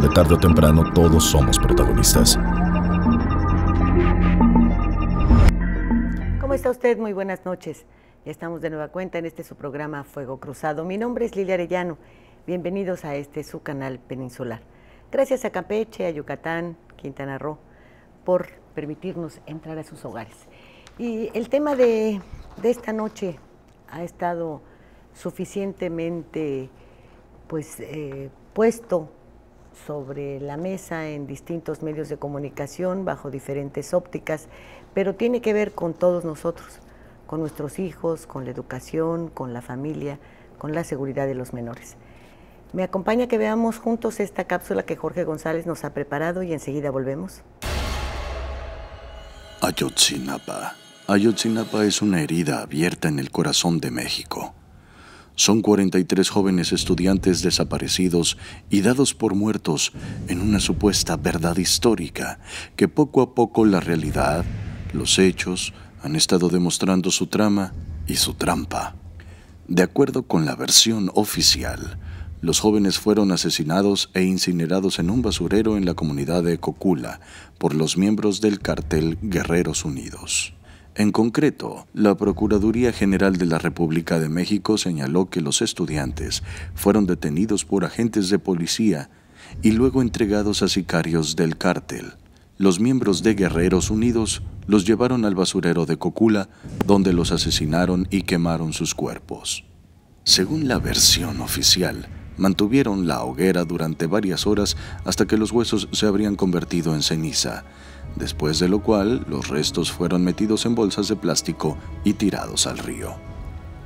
de tarde o temprano todos somos protagonistas. ¿Cómo está usted? Muy buenas noches. Ya estamos de nueva cuenta en este su programa Fuego Cruzado. Mi nombre es Lilia Arellano. Bienvenidos a este su canal peninsular. Gracias a Campeche, a Yucatán, Quintana Roo, por permitirnos entrar a sus hogares. Y el tema de, esta noche ha estado suficientemente pues, eh, puesto sobre la mesa en distintos medios de comunicación bajo diferentes ópticas, pero tiene que ver con todos nosotros, con nuestros hijos, con la educación, con la familia, con la seguridad de los menores. Me acompaña que veamos juntos esta cápsula que Jorge González nos ha preparado y enseguida volvemos. Ayotzinapa. Ayotzinapa es una herida abierta en el corazón de México son 43 jóvenes estudiantes desaparecidos y dados por muertos en una supuesta verdad histórica que poco a poco la realidad, los hechos, han estado demostrando su trama y su trampa. De acuerdo con la versión oficial, los jóvenes fueron asesinados e incinerados en un basurero en la comunidad de Cocula por los miembros del cartel Guerreros Unidos. En concreto, la Procuraduría General de la República de México señaló que los estudiantes fueron detenidos por agentes de policía y luego entregados a sicarios del cártel. Los miembros de Guerreros Unidos los llevaron al basurero de Cocula, donde los asesinaron y quemaron sus cuerpos. Según la versión oficial, mantuvieron la hoguera durante varias horas hasta que los huesos se habrían convertido en ceniza después de lo cual los restos fueron metidos en bolsas de plástico y tirados al río.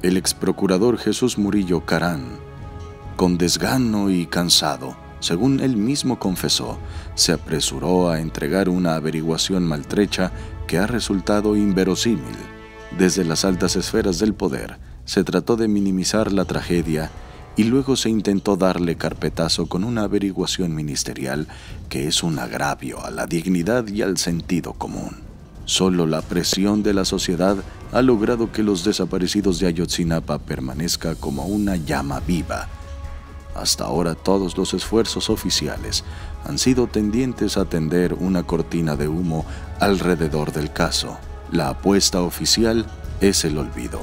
El ex procurador Jesús Murillo Carán, con desgano y cansado, según él mismo confesó, se apresuró a entregar una averiguación maltrecha que ha resultado inverosímil. Desde las altas esferas del poder, se trató de minimizar la tragedia y luego se intentó darle carpetazo con una averiguación ministerial que es un agravio a la dignidad y al sentido común. Solo la presión de la sociedad ha logrado que los desaparecidos de Ayotzinapa permanezca como una llama viva. Hasta ahora todos los esfuerzos oficiales han sido tendientes a tender una cortina de humo alrededor del caso. La apuesta oficial es el olvido.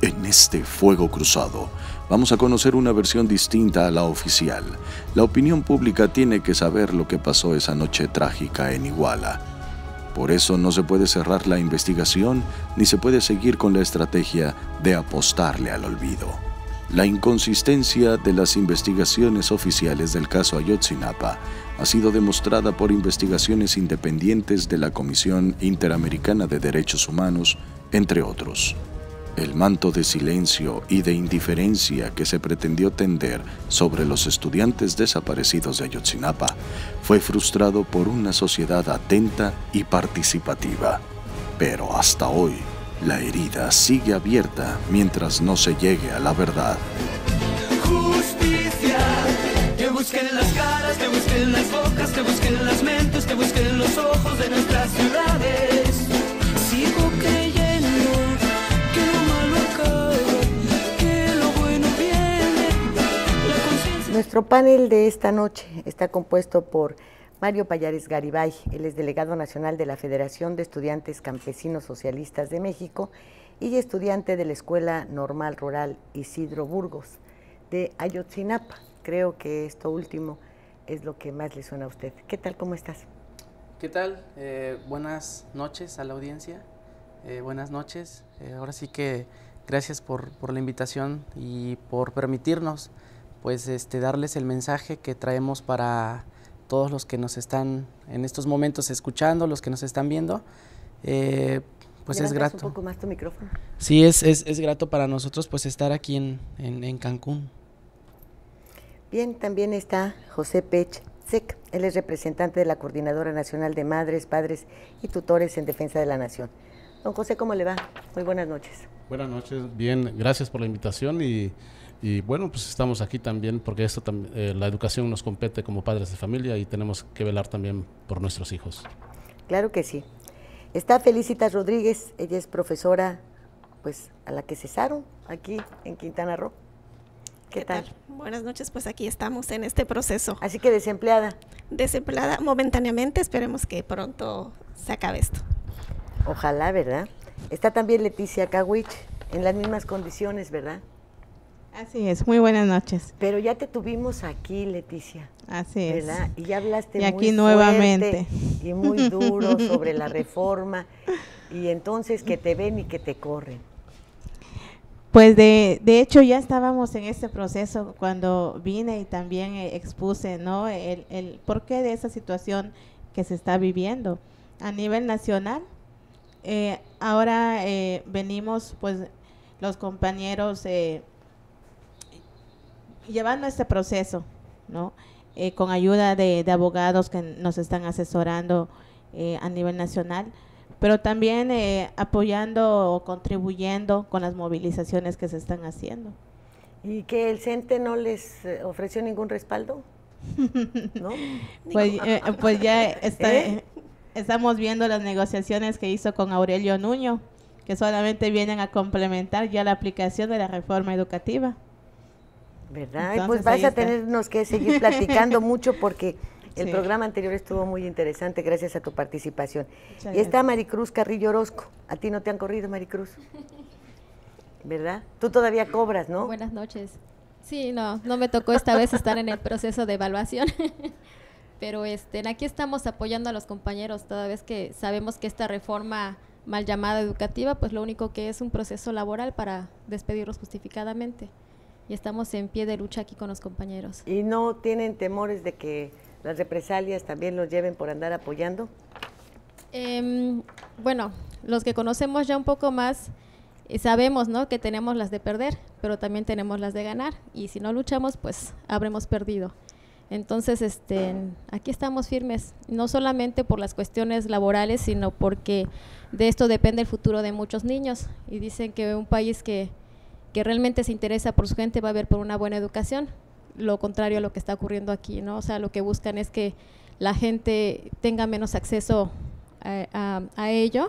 En este fuego cruzado, Vamos a conocer una versión distinta a la oficial. La opinión pública tiene que saber lo que pasó esa noche trágica en Iguala. Por eso no se puede cerrar la investigación ni se puede seguir con la estrategia de apostarle al olvido. La inconsistencia de las investigaciones oficiales del caso Ayotzinapa ha sido demostrada por investigaciones independientes de la Comisión Interamericana de Derechos Humanos, entre otros. El manto de silencio y de indiferencia que se pretendió tender sobre los estudiantes desaparecidos de Ayotzinapa fue frustrado por una sociedad atenta y participativa. Pero hasta hoy, la herida sigue abierta mientras no se llegue a la verdad. Justicia, que busquen las caras, que busquen las bocas, que busquen las mentes, que busquen los ojos de nuestras ciudades. Nuestro panel de esta noche está compuesto por Mario Payares Garibay, él es delegado nacional de la Federación de Estudiantes Campesinos Socialistas de México y estudiante de la Escuela Normal Rural Isidro Burgos de Ayotzinapa. Creo que esto último es lo que más le suena a usted. ¿Qué tal? ¿Cómo estás? ¿Qué tal? Eh, buenas noches a la audiencia. Eh, buenas noches. Eh, ahora sí que gracias por, la invitación y por permitirnos pues este, darles el mensaje que traemos para todos los que nos están en estos momentos escuchando, los que nos están viendo. Eh, pues es grato. un poco más tu micrófono. Sí, es, es, es grato para nosotros pues estar aquí en, en, en, Cancún. Bien, también está José Pech Sec. Él es representante de la Coordinadora Nacional de Madres, Padres y Tutores en Defensa de la Nación. Don José, ¿cómo le va? Muy buenas noches. Buenas noches, bien, gracias por la invitación y y bueno, pues estamos aquí también porque esto eh, la educación nos compete como padres de familia y tenemos que velar también por nuestros hijos. Claro que sí. Está Felicitas Rodríguez, ella es profesora, pues a la que cesaron aquí en Quintana Roo. ¿Qué, tal? Buenas noches, pues aquí estamos en este proceso. Así que desempleada. Desempleada momentáneamente, esperemos que pronto se acabe esto. Ojalá, ¿verdad? Está también Leticia Kawich en las mismas condiciones, ¿verdad? Así es, muy buenas noches. Pero ya te tuvimos aquí, Leticia. Así es. ¿verdad? Y ya hablaste y aquí nuevamente. y muy duro sobre la reforma. Y entonces que te ven y que te corren. Pues de, de hecho ya estábamos en este proceso cuando vine y también eh, expuse ¿no? el, el porqué de esa situación que se está viviendo a nivel nacional. Eh, ahora eh, venimos pues los compañeros eh, llevando este proceso, ¿no? Eh, con ayuda de, abogados que nos están asesorando eh, a nivel nacional, pero también eh, apoyando o contribuyendo con las movilizaciones que se están haciendo. ¿Y que el CENTE no les ofreció ningún respaldo? Pues, pues, ya estamos viendo las negociaciones que hizo con Aurelio Nuño, que solamente vienen a complementar ya la aplicación de la reforma educativa. ¿Verdad? pues vas a tenernos que seguir platicando mucho porque el programa anterior estuvo muy interesante gracias a tu participación. y está Maricruz Carrillo Orozco. A ti no te han corrido, Maricruz. ¿Verdad? Tú todavía cobras, ¿no? Buenas noches. Sí, no, no me tocó esta vez estar en el proceso de evaluación. Pero este, aquí estamos apoyando a los compañeros toda vez que sabemos que esta reforma mal llamada educativa, pues lo único que es un proceso laboral para despedirlos justificadamente y estamos en pie de lucha aquí con los compañeros. ¿Y no tienen temores de que las represalias también los lleven por andar apoyando? Em, bueno, los que conocemos ya un poco más eh, sabemos ¿no? que tenemos las de perder, pero también tenemos las de ganar y si no luchamos pues habremos perdido. Entonces, este, aquí estamos firmes, no solamente por las cuestiones laborales, sino porque de esto depende el futuro de muchos niños. Y dicen que un país que, que realmente se interesa por su gente va a ver por una buena educación, lo contrario a lo que está ocurriendo aquí, ¿no? O sea, lo que buscan es que la gente tenga menos acceso a, ello.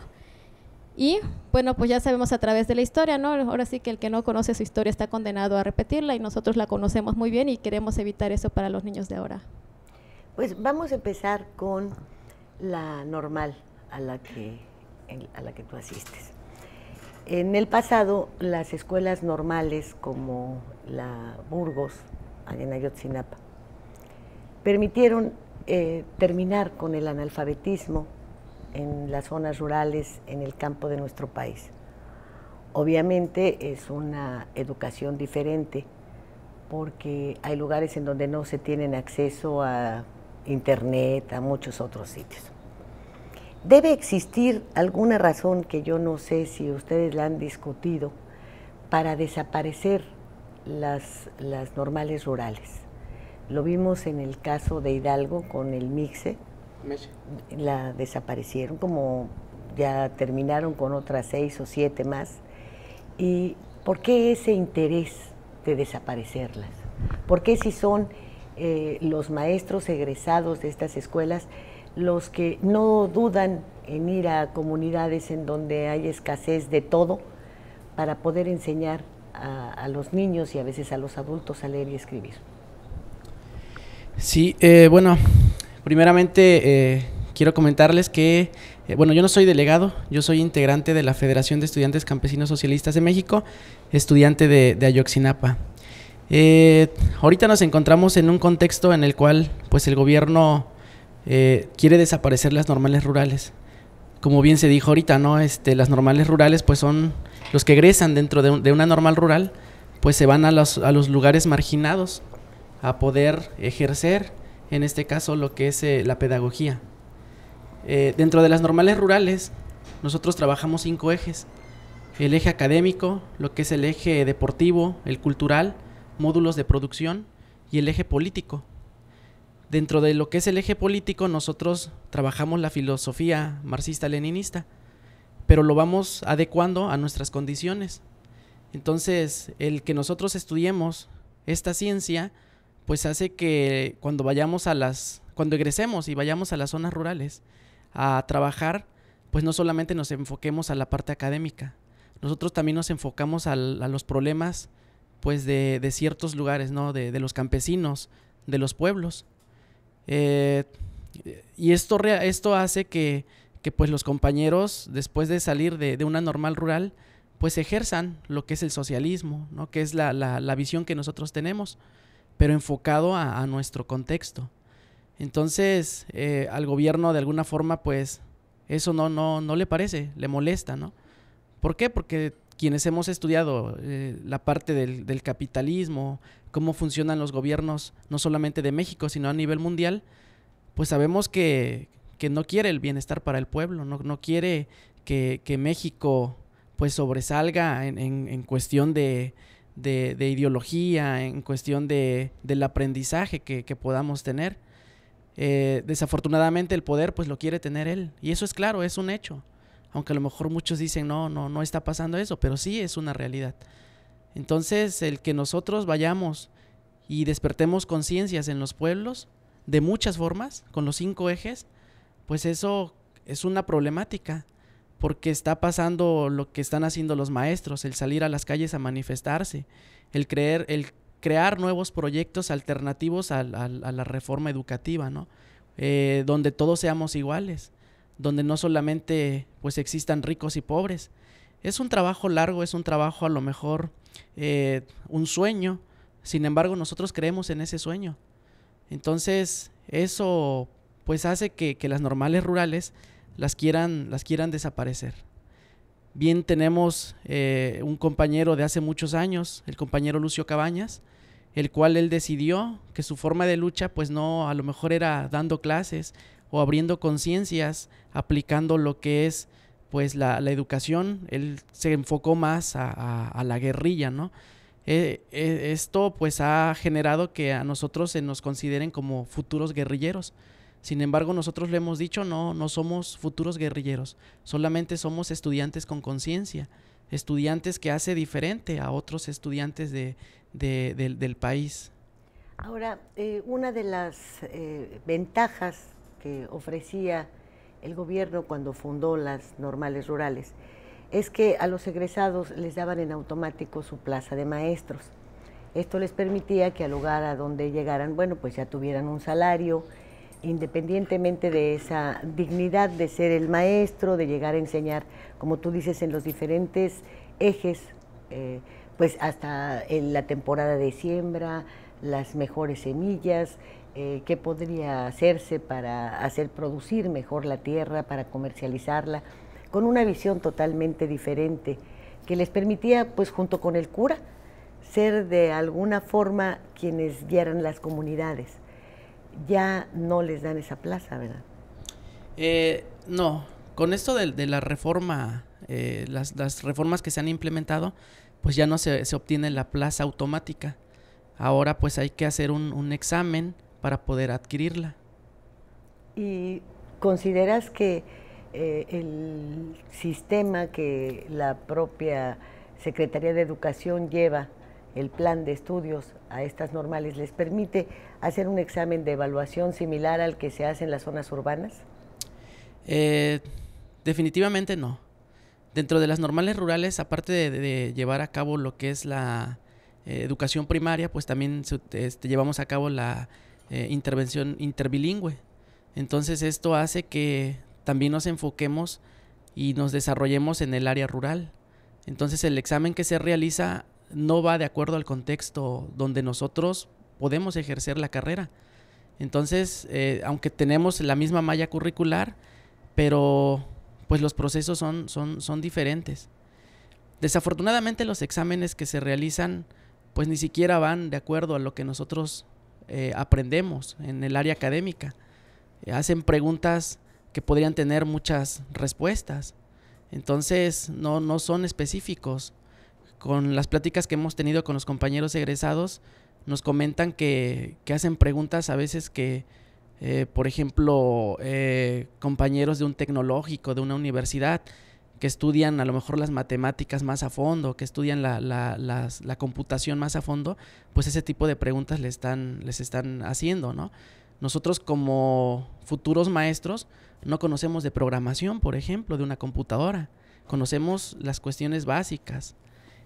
Y bueno, pues ya sabemos a través de la historia, ¿no? Ahora sí que el que no conoce su historia está condenado a repetirla y nosotros la conocemos muy bien y queremos evitar eso para los niños de ahora. Pues vamos a empezar con la normal a la que, a la que tú asistes. En el pasado, las escuelas normales como la Burgos, en Ayotzinapa, permitieron eh, terminar con el analfabetismo en las zonas rurales, en el campo de nuestro país. Obviamente es una educación diferente porque hay lugares en donde no se tienen acceso a internet, a muchos otros sitios. Debe existir alguna razón que yo no sé si ustedes la han discutido para desaparecer las, normales rurales. Lo vimos en el caso de Hidalgo con el MIXE. La desaparecieron, como ya terminaron con otras seis o siete más. ¿Y por qué ese interés de desaparecerlas? ¿Por qué si son eh, los maestros egresados de estas escuelas los que no dudan en ir a comunidades en donde hay escasez de todo para poder enseñar a, los niños y a veces a los adultos a leer y escribir. Sí, eh, bueno, primeramente eh, quiero comentarles que, eh, bueno, yo no soy delegado, yo soy integrante de la Federación de Estudiantes Campesinos Socialistas de México, estudiante de, de Ayoxinapa. ahorita nos encontramos en un contexto en el cual, pues, el gobierno eh, quiere desaparecer las normales rurales. Como bien se dijo ahorita, ¿no? Este, las normales rurales pues son los que egresan dentro de, una normal rural, pues se van a los, lugares marginados a poder ejercer, en este caso, lo que es eh, la pedagogía. Eh, dentro de las normales rurales, nosotros trabajamos cinco ejes. El eje académico, lo que es el eje deportivo, el cultural, módulos de producción y el eje político dentro de lo que es el eje político, nosotros trabajamos la filosofía marxista-leninista, pero lo vamos adecuando a nuestras condiciones. Entonces, el que nosotros estudiemos esta ciencia, pues hace que cuando vayamos a las, cuando egresemos y vayamos a las zonas rurales a trabajar, pues no solamente nos enfoquemos a la parte académica, nosotros también nos enfocamos a los problemas, pues de, de ciertos lugares, ¿no? De, de los campesinos, de los pueblos. Eh, y esto, esto hace que, pues los compañeros, después de salir de, una normal rural, pues ejerzan lo que es el socialismo, que es la, visión que nosotros tenemos, pero enfocado a, nuestro contexto. Entonces, eh, al gobierno de alguna forma, pues eso no, no, no le parece, le molesta, ¿no? ¿Por qué? Porque quienes hemos estudiado eh, la parte del, capitalismo, cómo funcionan los gobiernos, no solamente de México, sino a nivel mundial, pues sabemos que, no quiere el bienestar para el pueblo, no, quiere que, México pues sobresalga en, cuestión de, ideología, en cuestión de, del aprendizaje que, podamos tener. Eh, desafortunadamente el poder pues lo quiere tener él, y eso es claro, es un hecho aunque a lo mejor muchos dicen, no, no, no está pasando eso, pero sí es una realidad. Entonces, el que nosotros vayamos y despertemos conciencias en los pueblos, de muchas formas, con los cinco ejes, pues eso es una problemática, porque está pasando lo que están haciendo los maestros, el salir a las calles a manifestarse, el, creer, el crear nuevos proyectos alternativos a, la reforma educativa, ¿no? Eh, donde todos seamos iguales donde no solamente pues existan ricos y pobres. Es un trabajo largo, es un trabajo a lo mejor eh, un sueño, sin embargo nosotros creemos en ese sueño. Entonces eso pues hace que, las normales rurales las quieran, las quieran desaparecer. Bien tenemos eh, un compañero de hace muchos años, el compañero Lucio Cabañas, el cual él decidió que su forma de lucha pues no, a lo mejor era dando clases o abriendo conciencias, aplicando lo que es pues la, educación, él se enfocó más a, la guerrilla, ¿no? E, e, esto pues ha generado que a nosotros se nos consideren como futuros guerrilleros. Sin embargo, nosotros le hemos dicho, no, no somos futuros guerrilleros, solamente somos estudiantes con conciencia, estudiantes que hace diferente a otros estudiantes de, del país. Ahora, eh, una de las eh, ventajas que ofrecía el gobierno cuando fundó las normales rurales es que a los egresados les daban en automático su plaza de maestros. Esto les permitía que al lugar a donde llegaran, bueno, pues ya tuvieran un salario, independientemente de esa dignidad de ser el maestro, de llegar a enseñar, como tú dices, en los diferentes ejes, eh, pues hasta en la temporada de siembra, las mejores semillas, eh, qué podría hacerse para hacer producir mejor la tierra, para comercializarla, con una visión totalmente diferente que les permitía, pues junto con el cura, ser de alguna forma quienes guiaran las comunidades. Ya no les dan esa plaza, ¿verdad? Eh, no, con esto de, la reforma, eh, las, reformas que se han implementado, pues ya no se, obtiene la plaza automática. Ahora pues hay que hacer un examen, para poder adquirirla. ¿Y consideras que eh, el sistema que la propia Secretaría de Educación lleva, el plan de estudios a estas normales, les permite hacer un examen de evaluación similar al que se hace en las zonas urbanas? Eh, definitivamente no. Dentro de las normales rurales, aparte de, llevar a cabo lo que es la eh, educación primaria, pues también este, llevamos a cabo la eh, intervención interbilingüe. Entonces esto hace que también nos enfoquemos y nos desarrollemos en el área rural. Entonces el examen que se realiza no va de acuerdo al contexto donde nosotros podemos ejercer la carrera. Entonces, eh, aunque tenemos la misma malla curricular, pero pues los procesos son, son, son diferentes. Desafortunadamente los exámenes que se realizan pues ni siquiera van de acuerdo a lo que nosotros eh, aprendemos en el área académica. Eh, hacen preguntas que podrían tener muchas respuestas. Entonces, no, son específicos. Con las pláticas que hemos tenido con los compañeros egresados, nos comentan que, hacen preguntas a veces que, eh, por ejemplo, compañeros de un tecnológico, de una universidad, que estudian a lo mejor las matemáticas más a fondo, que estudian la, la, la computación más a fondo, pues ese tipo de preguntas están, les están haciendo, ¿no? Nosotros como futuros maestros no conocemos de programación, por ejemplo, de una computadora. Conocemos las cuestiones básicas.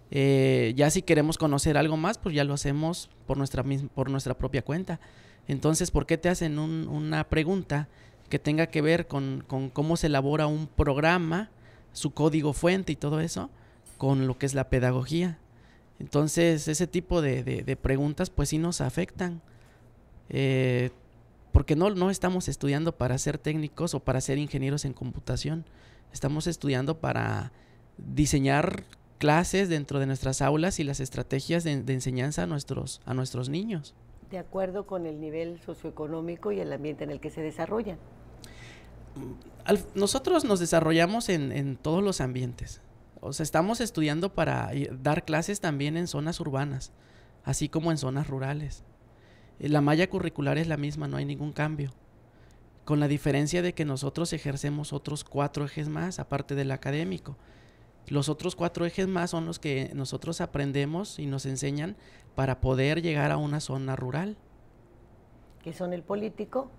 Eh, ya si queremos conocer algo más, pues ya lo hacemos por nuestra, por nuestra propia cuenta. Entonces, ¿por qué te hacen una pregunta que tenga que ver con cómo se elabora un programa? su código fuente y todo eso con lo que es la pedagogía. Entonces, ese tipo de, preguntas pues sí nos afectan. Eh, porque no, no estamos estudiando para ser técnicos o para ser ingenieros en computación. Estamos estudiando para diseñar clases dentro de nuestras aulas y las estrategias de, de enseñanza a nuestros, a nuestros niños. De acuerdo con el nivel socioeconómico y el ambiente en el que se desarrollan nosotros nos desarrollamos en, en, todos los ambientes. O sea, estamos estudiando para dar clases también en zonas urbanas, así como en zonas rurales. Eh, la malla curricular es la misma, no hay ningún cambio. Con la diferencia de que nosotros ejercemos otros cuatro ejes más, aparte del académico. Los otros cuatro ejes más son los que nosotros aprendemos y nos enseñan para poder llegar a una zona rural. ¿Qué son el político?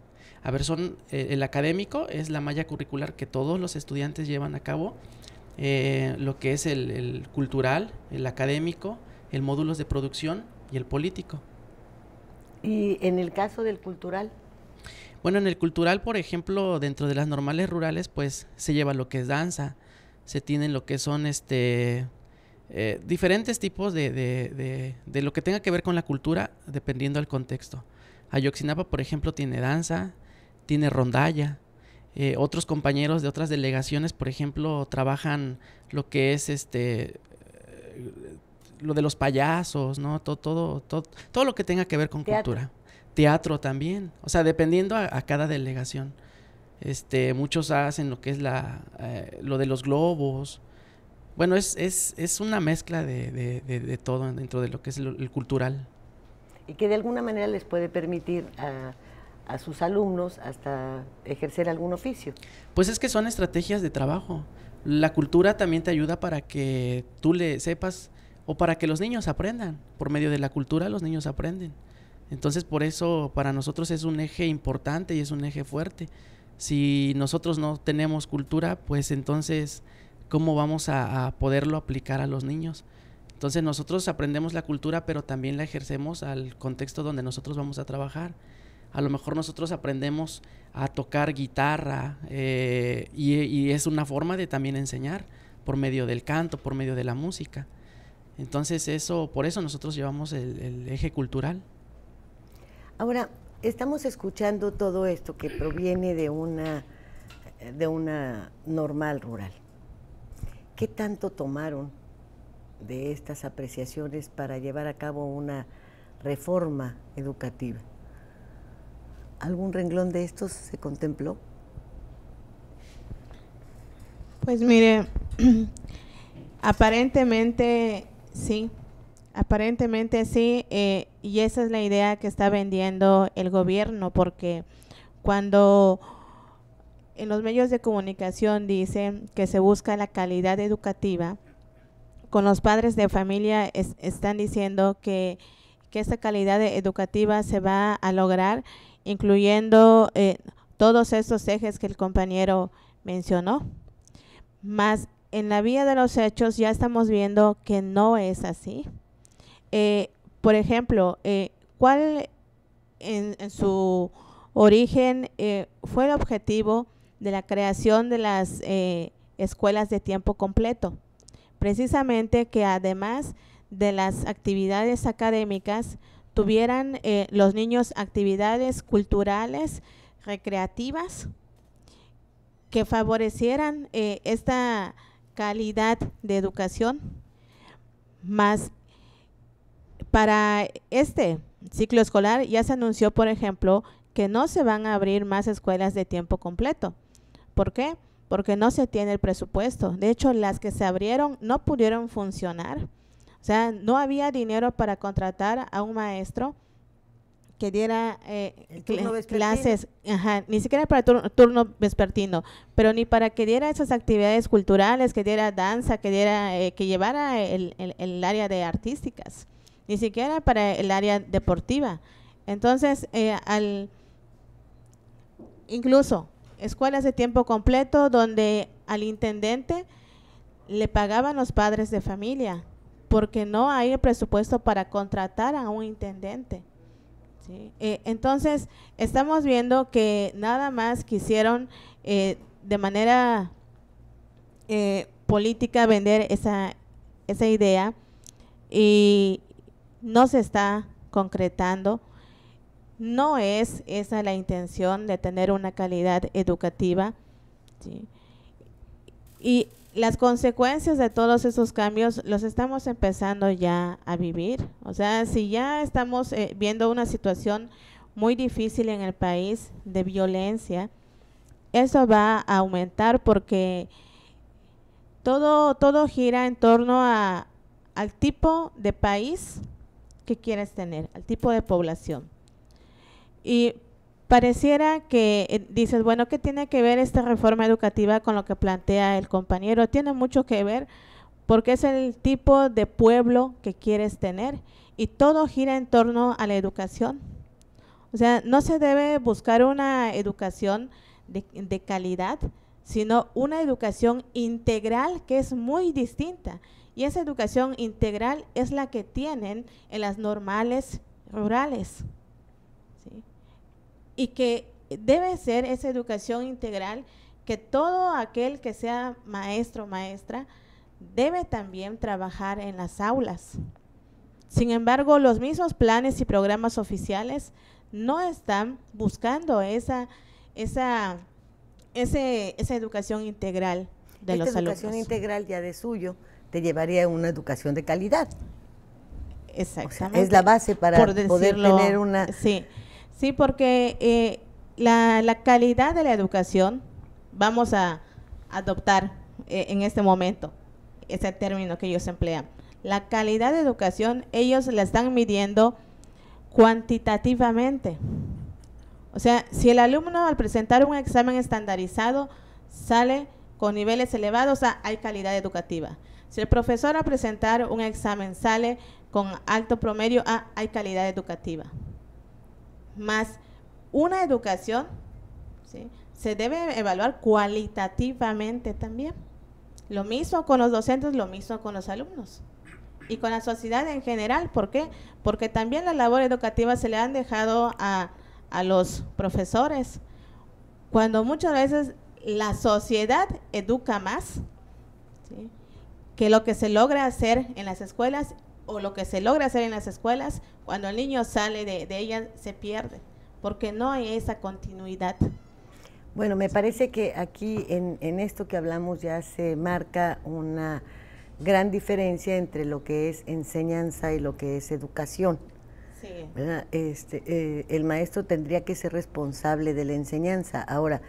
A ver, son eh, el académico es la malla curricular que todos los estudiantes llevan a cabo, eh, lo que es el, cultural, el académico, el módulos de producción y el político. ¿Y en el caso del cultural? Bueno, en el cultural, por ejemplo, dentro de las normales rurales, pues se lleva lo que es danza, se tienen lo que son este eh, diferentes tipos de, de, de, lo que tenga que ver con la cultura, dependiendo del contexto. Ayoxinapa, por ejemplo, tiene danza, tiene rondalla. Eh, otros compañeros de otras delegaciones, por ejemplo, trabajan lo que es este lo de los payasos, ¿no? Todo, todo, todo, lo que tenga que ver con cultura. Teatro también. O sea, dependiendo a, cada delegación. Este, muchos hacen lo que es la eh, lo de los globos. Bueno, es, una mezcla de, todo dentro de lo que es el cultural. Y que de alguna manera les puede permitir a a sus alumnos hasta ejercer algún oficio. Pues es que son estrategias de trabajo. La cultura también te ayuda para que tú le sepas o para que los niños aprendan. Por medio de la cultura los niños aprenden. Entonces por eso para nosotros es un eje importante y es un eje fuerte. Si nosotros no tenemos cultura, pues entonces cómo vamos a, a poderlo aplicar a los niños. Entonces nosotros aprendemos la cultura, pero también la ejercemos al contexto donde nosotros vamos a trabajar a lo mejor nosotros aprendemos a tocar guitarra eh, y, es una forma de también enseñar por medio del canto, por medio de la música. Entonces eso, por eso nosotros llevamos el, eje cultural. Ahora, estamos escuchando todo esto que proviene de una, de una normal rural. ¿Qué tanto tomaron de estas apreciaciones para llevar a cabo una reforma educativa? ¿Algún renglón de estos se contempló? Pues mire, aparentemente sí, aparentemente sí, eh, y esa es la idea que está vendiendo el gobierno, porque cuando en los medios de comunicación dicen que se busca la calidad educativa, con los padres de familia están diciendo que, que calidad educativa se va a lograr incluyendo eh, todos estos ejes que el compañero mencionó. Más en la vía de los hechos ya estamos viendo que no es así. Eh, por ejemplo, eh, ¿cuál en, su origen fue el objetivo de la creación de las escuelas de tiempo completo? Precisamente que además de las actividades académicas, tuvieran eh, los niños actividades culturales, recreativas, que favorecieran eh, esta calidad de educación. Más para este ciclo escolar ya se anunció, por ejemplo, que no se van a abrir más escuelas de tiempo completo. ¿Por qué? Porque no se tiene el presupuesto. De hecho, las que se abrieron no pudieron funcionar sea, no había dinero para contratar a un maestro que diera eh, clases, ni siquiera para turno, turno, vespertino, pero ni para que diera esas actividades culturales, que diera danza, que diera, eh, que llevara el, área de artísticas, ni siquiera para el área deportiva. Entonces, eh, al incluso escuelas de tiempo completo donde al intendente le pagaban los padres de familia porque no hay presupuesto para contratar a un intendente. Eh, entonces, estamos viendo que nada más quisieron eh, de manera eh, política vender esa, idea y no se está concretando. No es esa la intención de tener una calidad educativa. Y las consecuencias de todos esos cambios los estamos empezando ya a vivir. O sea, si ya estamos eh, viendo una situación muy difícil en el país de violencia, eso va a aumentar porque todo, todo gira en torno al tipo de país que quieres tener, al tipo de población. Y Pareciera que eh, dices, bueno, ¿qué tiene que ver esta reforma educativa con lo que plantea el compañero? Tiene mucho que ver porque es el tipo de pueblo que quieres tener y todo gira en torno a la educación. O sea, no se debe buscar una educación de, calidad, sino una educación integral que es muy distinta. Y esa educación integral es la que tienen en las normales rurales y que debe ser esa educación integral que todo aquel que sea maestro o maestra debe también trabajar en las aulas. Sin embargo, los mismos planes y programas oficiales no están buscando esa, esa, esa educación integral de los alumnos. educación integral ya de suyo te llevaría a una educación de calidad. Exactamente. es la base para poder tener una... Sí, porque eh, la, calidad de la educación vamos a adoptar eh, en este momento, ese término que ellos emplean. La calidad de educación ellos la están midiendo cuantitativamente. O sea, si el alumno al presentar un examen estandarizado sale con niveles elevados, hay calidad educativa. Si el profesor al presentar un examen sale con alto promedio, ah, hay calidad educativa más una educación se debe evaluar cualitativamente también. Lo mismo con los docentes, lo mismo con los alumnos y con la sociedad en general. ¿Por qué? Porque también la labor educativa se le han dejado a, los profesores, cuando muchas veces la sociedad educa más que lo que se logra hacer en las escuelas o lo que se logra hacer en las escuelas, cuando el niño sale de, de ellas se pierde, porque no hay esa continuidad. Bueno, me parece que aquí en, esto que hablamos ya se marca una gran diferencia entre lo que es enseñanza y lo que es educación. Sí. Este, eh, el maestro tendría que ser responsable de la enseñanza. Ahora,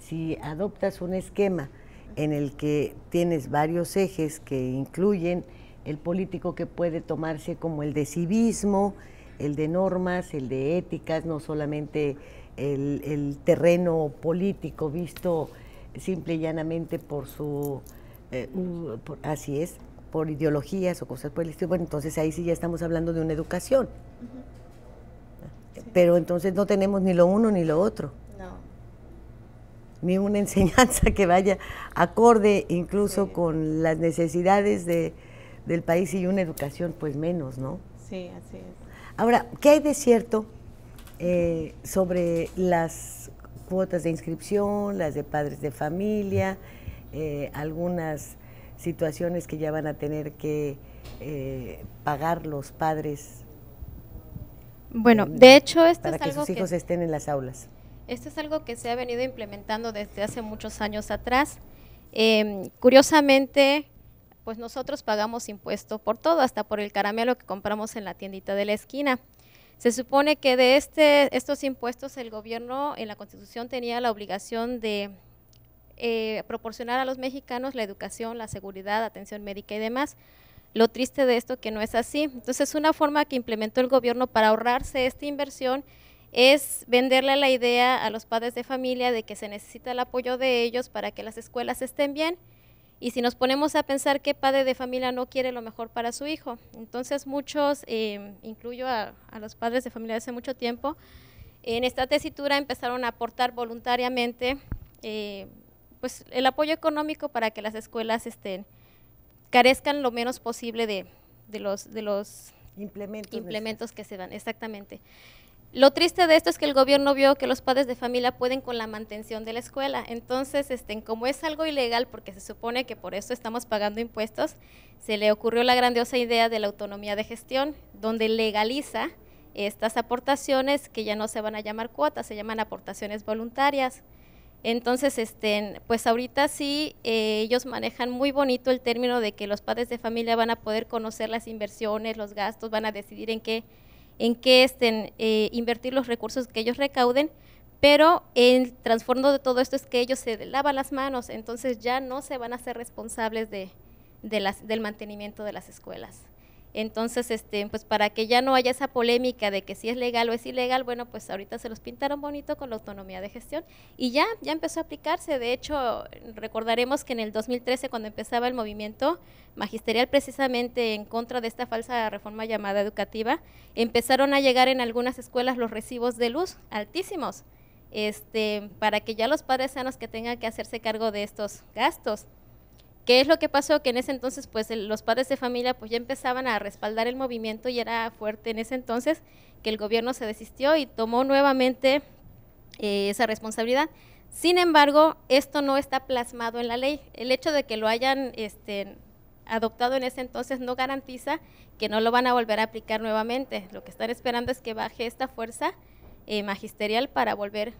si adoptas un esquema en el que tienes varios ejes que incluyen el político que puede tomarse como el de civismo, el de normas, el de éticas, no solamente el, terreno político visto simple y llanamente por su, eh, mm, por, así es, por ideologías o cosas por Bueno, entonces ahí sí ya estamos hablando de una educación. Pero entonces no tenemos ni lo uno ni lo otro. No. Ni una enseñanza que vaya acorde incluso con las necesidades de, del país y una educación pues menos, ¿no? Sí, así es. Ahora, ¿qué hay de cierto eh, sobre las cuotas de inscripción, las de padres de familia, eh, algunas situaciones que ya van a tener que eh, pagar los padres? Bueno, de hecho, esto para que sus hijos estén en las aulas. Esto es algo que se ha venido implementando desde hace muchos años atrás. Em, curiosamente, pues nosotros pagamos impuesto por todo, hasta por el caramelo que compramos en la tiendita de la esquina. Se supone que de este, estos impuestos el gobierno en la Constitución tenía la obligación de eh, proporcionar a los mexicanos la educación, la seguridad, atención médica y demás. Lo triste de esto que no es así. Entonces, una forma que implementó el gobierno para ahorrarse esta inversión es venderle la idea a los padres de familia de que se necesita el apoyo de ellos para que las escuelas estén bien y si nos ponemos a pensar qué padre de familia no quiere lo mejor para su hijo, entonces muchos, eh, incluyo a, los padres de familia de hace mucho tiempo, en esta tesitura empezaron a aportar voluntariamente eh, pues el apoyo económico para que las escuelas estén, carezcan lo menos posible de, los, de los implementos que se dan, exactamente. Lo triste de esto es que el gobierno vio que los padres de familia pueden con la mantención de la escuela. Entonces, este, como es algo ilegal, porque se supone que por eso estamos pagando impuestos, se le ocurrió la grandiosa idea de la autonomía de gestión, donde legaliza estas aportaciones que ya no se van a llamar cuotas, se llaman aportaciones voluntarias. Entonces, este, pues ahorita sí, eh, ellos manejan muy bonito el término de que los padres de familia van a poder conocer las inversiones, los gastos, van a decidir en qué en que estén, eh, invertir los recursos que ellos recauden, pero el trasfondo de todo esto es que ellos se lavan las manos, entonces ya no se van a ser responsables de, del mantenimiento de las escuelas. Entonces, este, pues para que ya no haya esa polémica de que si es legal o es ilegal, bueno, pues ahorita se los pintaron bonito con la autonomía de gestión y ya, ya empezó a aplicarse. De hecho, recordaremos que en el 2013, cuando empezaba el movimiento magisterial precisamente en contra de esta falsa reforma llamada educativa, empezaron a llegar en algunas escuelas los recibos de luz altísimos, este, para que ya los padres sean los que tengan que hacerse cargo de estos gastos. ¿Qué es lo que pasó? Que en ese entonces, pues los padres de familia pues ya empezaban a respaldar el movimiento y era fuerte en ese entonces que el gobierno se desistió y tomó nuevamente eh, esa responsabilidad. Sin embargo, esto no está plasmado en la ley. El hecho de que lo hayan este, adoptado en ese entonces no garantiza que no lo van a volver a aplicar nuevamente. Lo que están esperando es que baje esta fuerza eh, magisterial para volver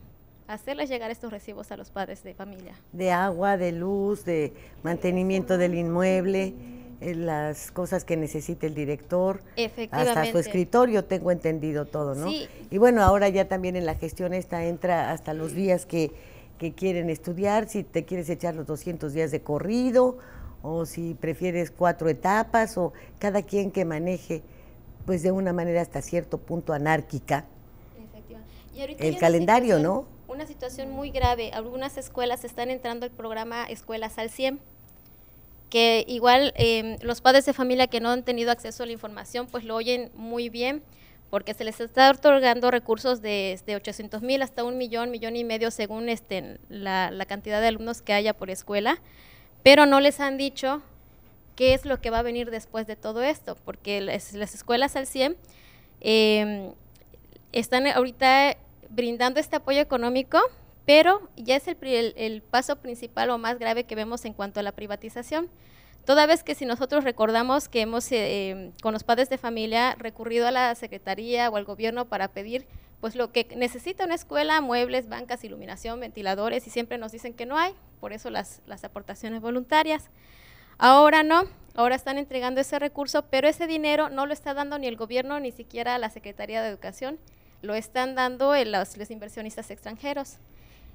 hacerles llegar estos recibos a los padres de familia. De agua, de luz, de mantenimiento del inmueble, eh, las cosas que necesite el director, hasta su escritorio, tengo entendido todo, ¿no? Y bueno, ahora ya también en la gestión esta entra hasta los días que, que quieren estudiar, si te quieres echar los 200 días de corrido o si prefieres cuatro etapas o cada quien que maneje pues de una manera hasta cierto punto anárquica el calendario, ¿no? una situación muy grave. Algunas escuelas están entrando al programa Escuelas al 100, que igual em, los padres de familia que no han tenido acceso a la información, pues lo oyen muy bien, porque se les está otorgando recursos de, de 800 mil hasta un millón, millón y medio, según este, la, cantidad de alumnos que haya por escuela, pero no les han dicho qué es lo que va a venir después de todo esto, porque las, escuelas al 100 em, están ahorita brindando este apoyo económico, pero ya es el, paso principal o más grave que vemos en cuanto a la privatización. Toda vez que si nosotros recordamos que hemos, eh, em, con los padres de familia, recurrido a la Secretaría o al gobierno para pedir pues lo que necesita una escuela, muebles, bancas, iluminación, ventiladores, y siempre nos dicen que no hay, por eso las, las aportaciones voluntarias. Ahora no, ahora están entregando ese recurso, pero ese dinero no lo está dando ni el gobierno, ni siquiera la Secretaría de Educación, lo están dando eh, los, inversionistas extranjeros.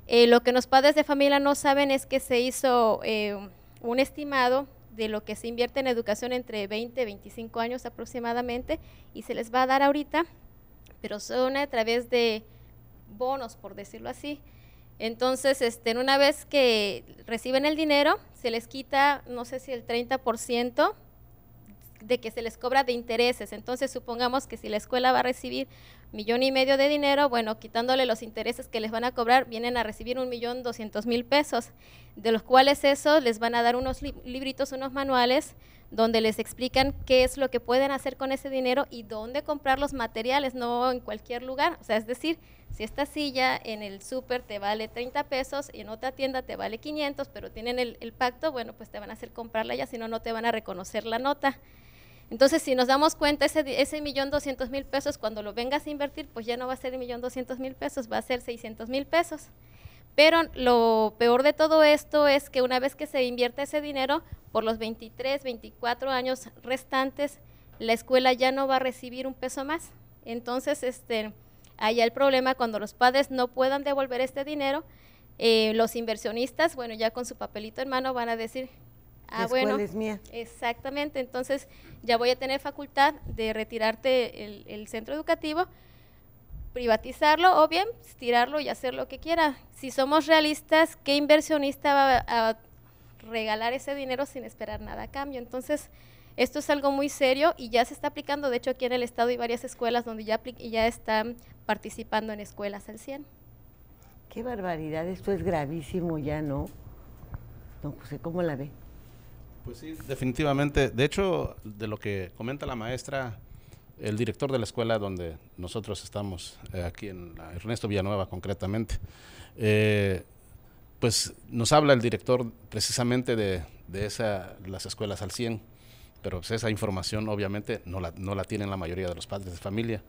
Eh, lo que los padres de familia no saben es que se hizo eh, un estimado de lo que se invierte en educación entre 20 y 25 años aproximadamente y se les va a dar ahorita, pero son a través de bonos, por decirlo así. Entonces, este, una vez que reciben el dinero, se les quita, no sé si el 30% de que se les cobra de intereses. Entonces, supongamos que si la escuela va a recibir millón y medio de dinero, bueno, quitándole los intereses que les van a cobrar, vienen a recibir un millón doscientos mil pesos, de los cuales eso les van a dar unos libritos, unos manuales, donde les explican qué es lo que pueden hacer con ese dinero y dónde comprar los materiales, no en cualquier lugar. O sea, es decir, si esta silla en el súper te vale 30 pesos y en otra tienda te vale 500, pero tienen el, el pacto, bueno, pues te van a hacer comprarla ya, si no, no te van a reconocer la nota. Entonces, si nos damos cuenta, ese, ese millón doscientos mil pesos, cuando lo vengas a invertir, pues ya no va a ser el millón doscientos mil pesos, va a ser seiscientos mil pesos. Pero lo peor de todo esto es que una vez que se invierte ese dinero, por los 23, 24 años restantes, la escuela ya no va a recibir un peso más. Entonces, este, allá el problema cuando los padres no puedan devolver este dinero, eh, los inversionistas, bueno, ya con su papelito en mano van a decir, Ah, bueno, Exactamente, entonces ya voy a tener facultad de retirarte el, centro educativo, privatizarlo o bien tirarlo y hacer lo que quiera. Si somos realistas, ¿qué inversionista va a, regalar ese dinero sin esperar nada a cambio? Entonces, esto es algo muy serio y ya se está aplicando. De hecho, aquí en el estado hay varias escuelas donde ya, ya están participando en escuelas al 100. Qué barbaridad, esto es gravísimo ya, ¿no? No sé pues, ¿cómo la ve? Pues sí, definitivamente. De hecho, de lo que comenta la maestra, el director de la escuela donde nosotros estamos, eh, aquí en Ernesto Villanueva concretamente, eh, pues nos habla el director precisamente de, las escuelas al 100, pero pues esa información obviamente no la, tienen la mayoría de los padres de familia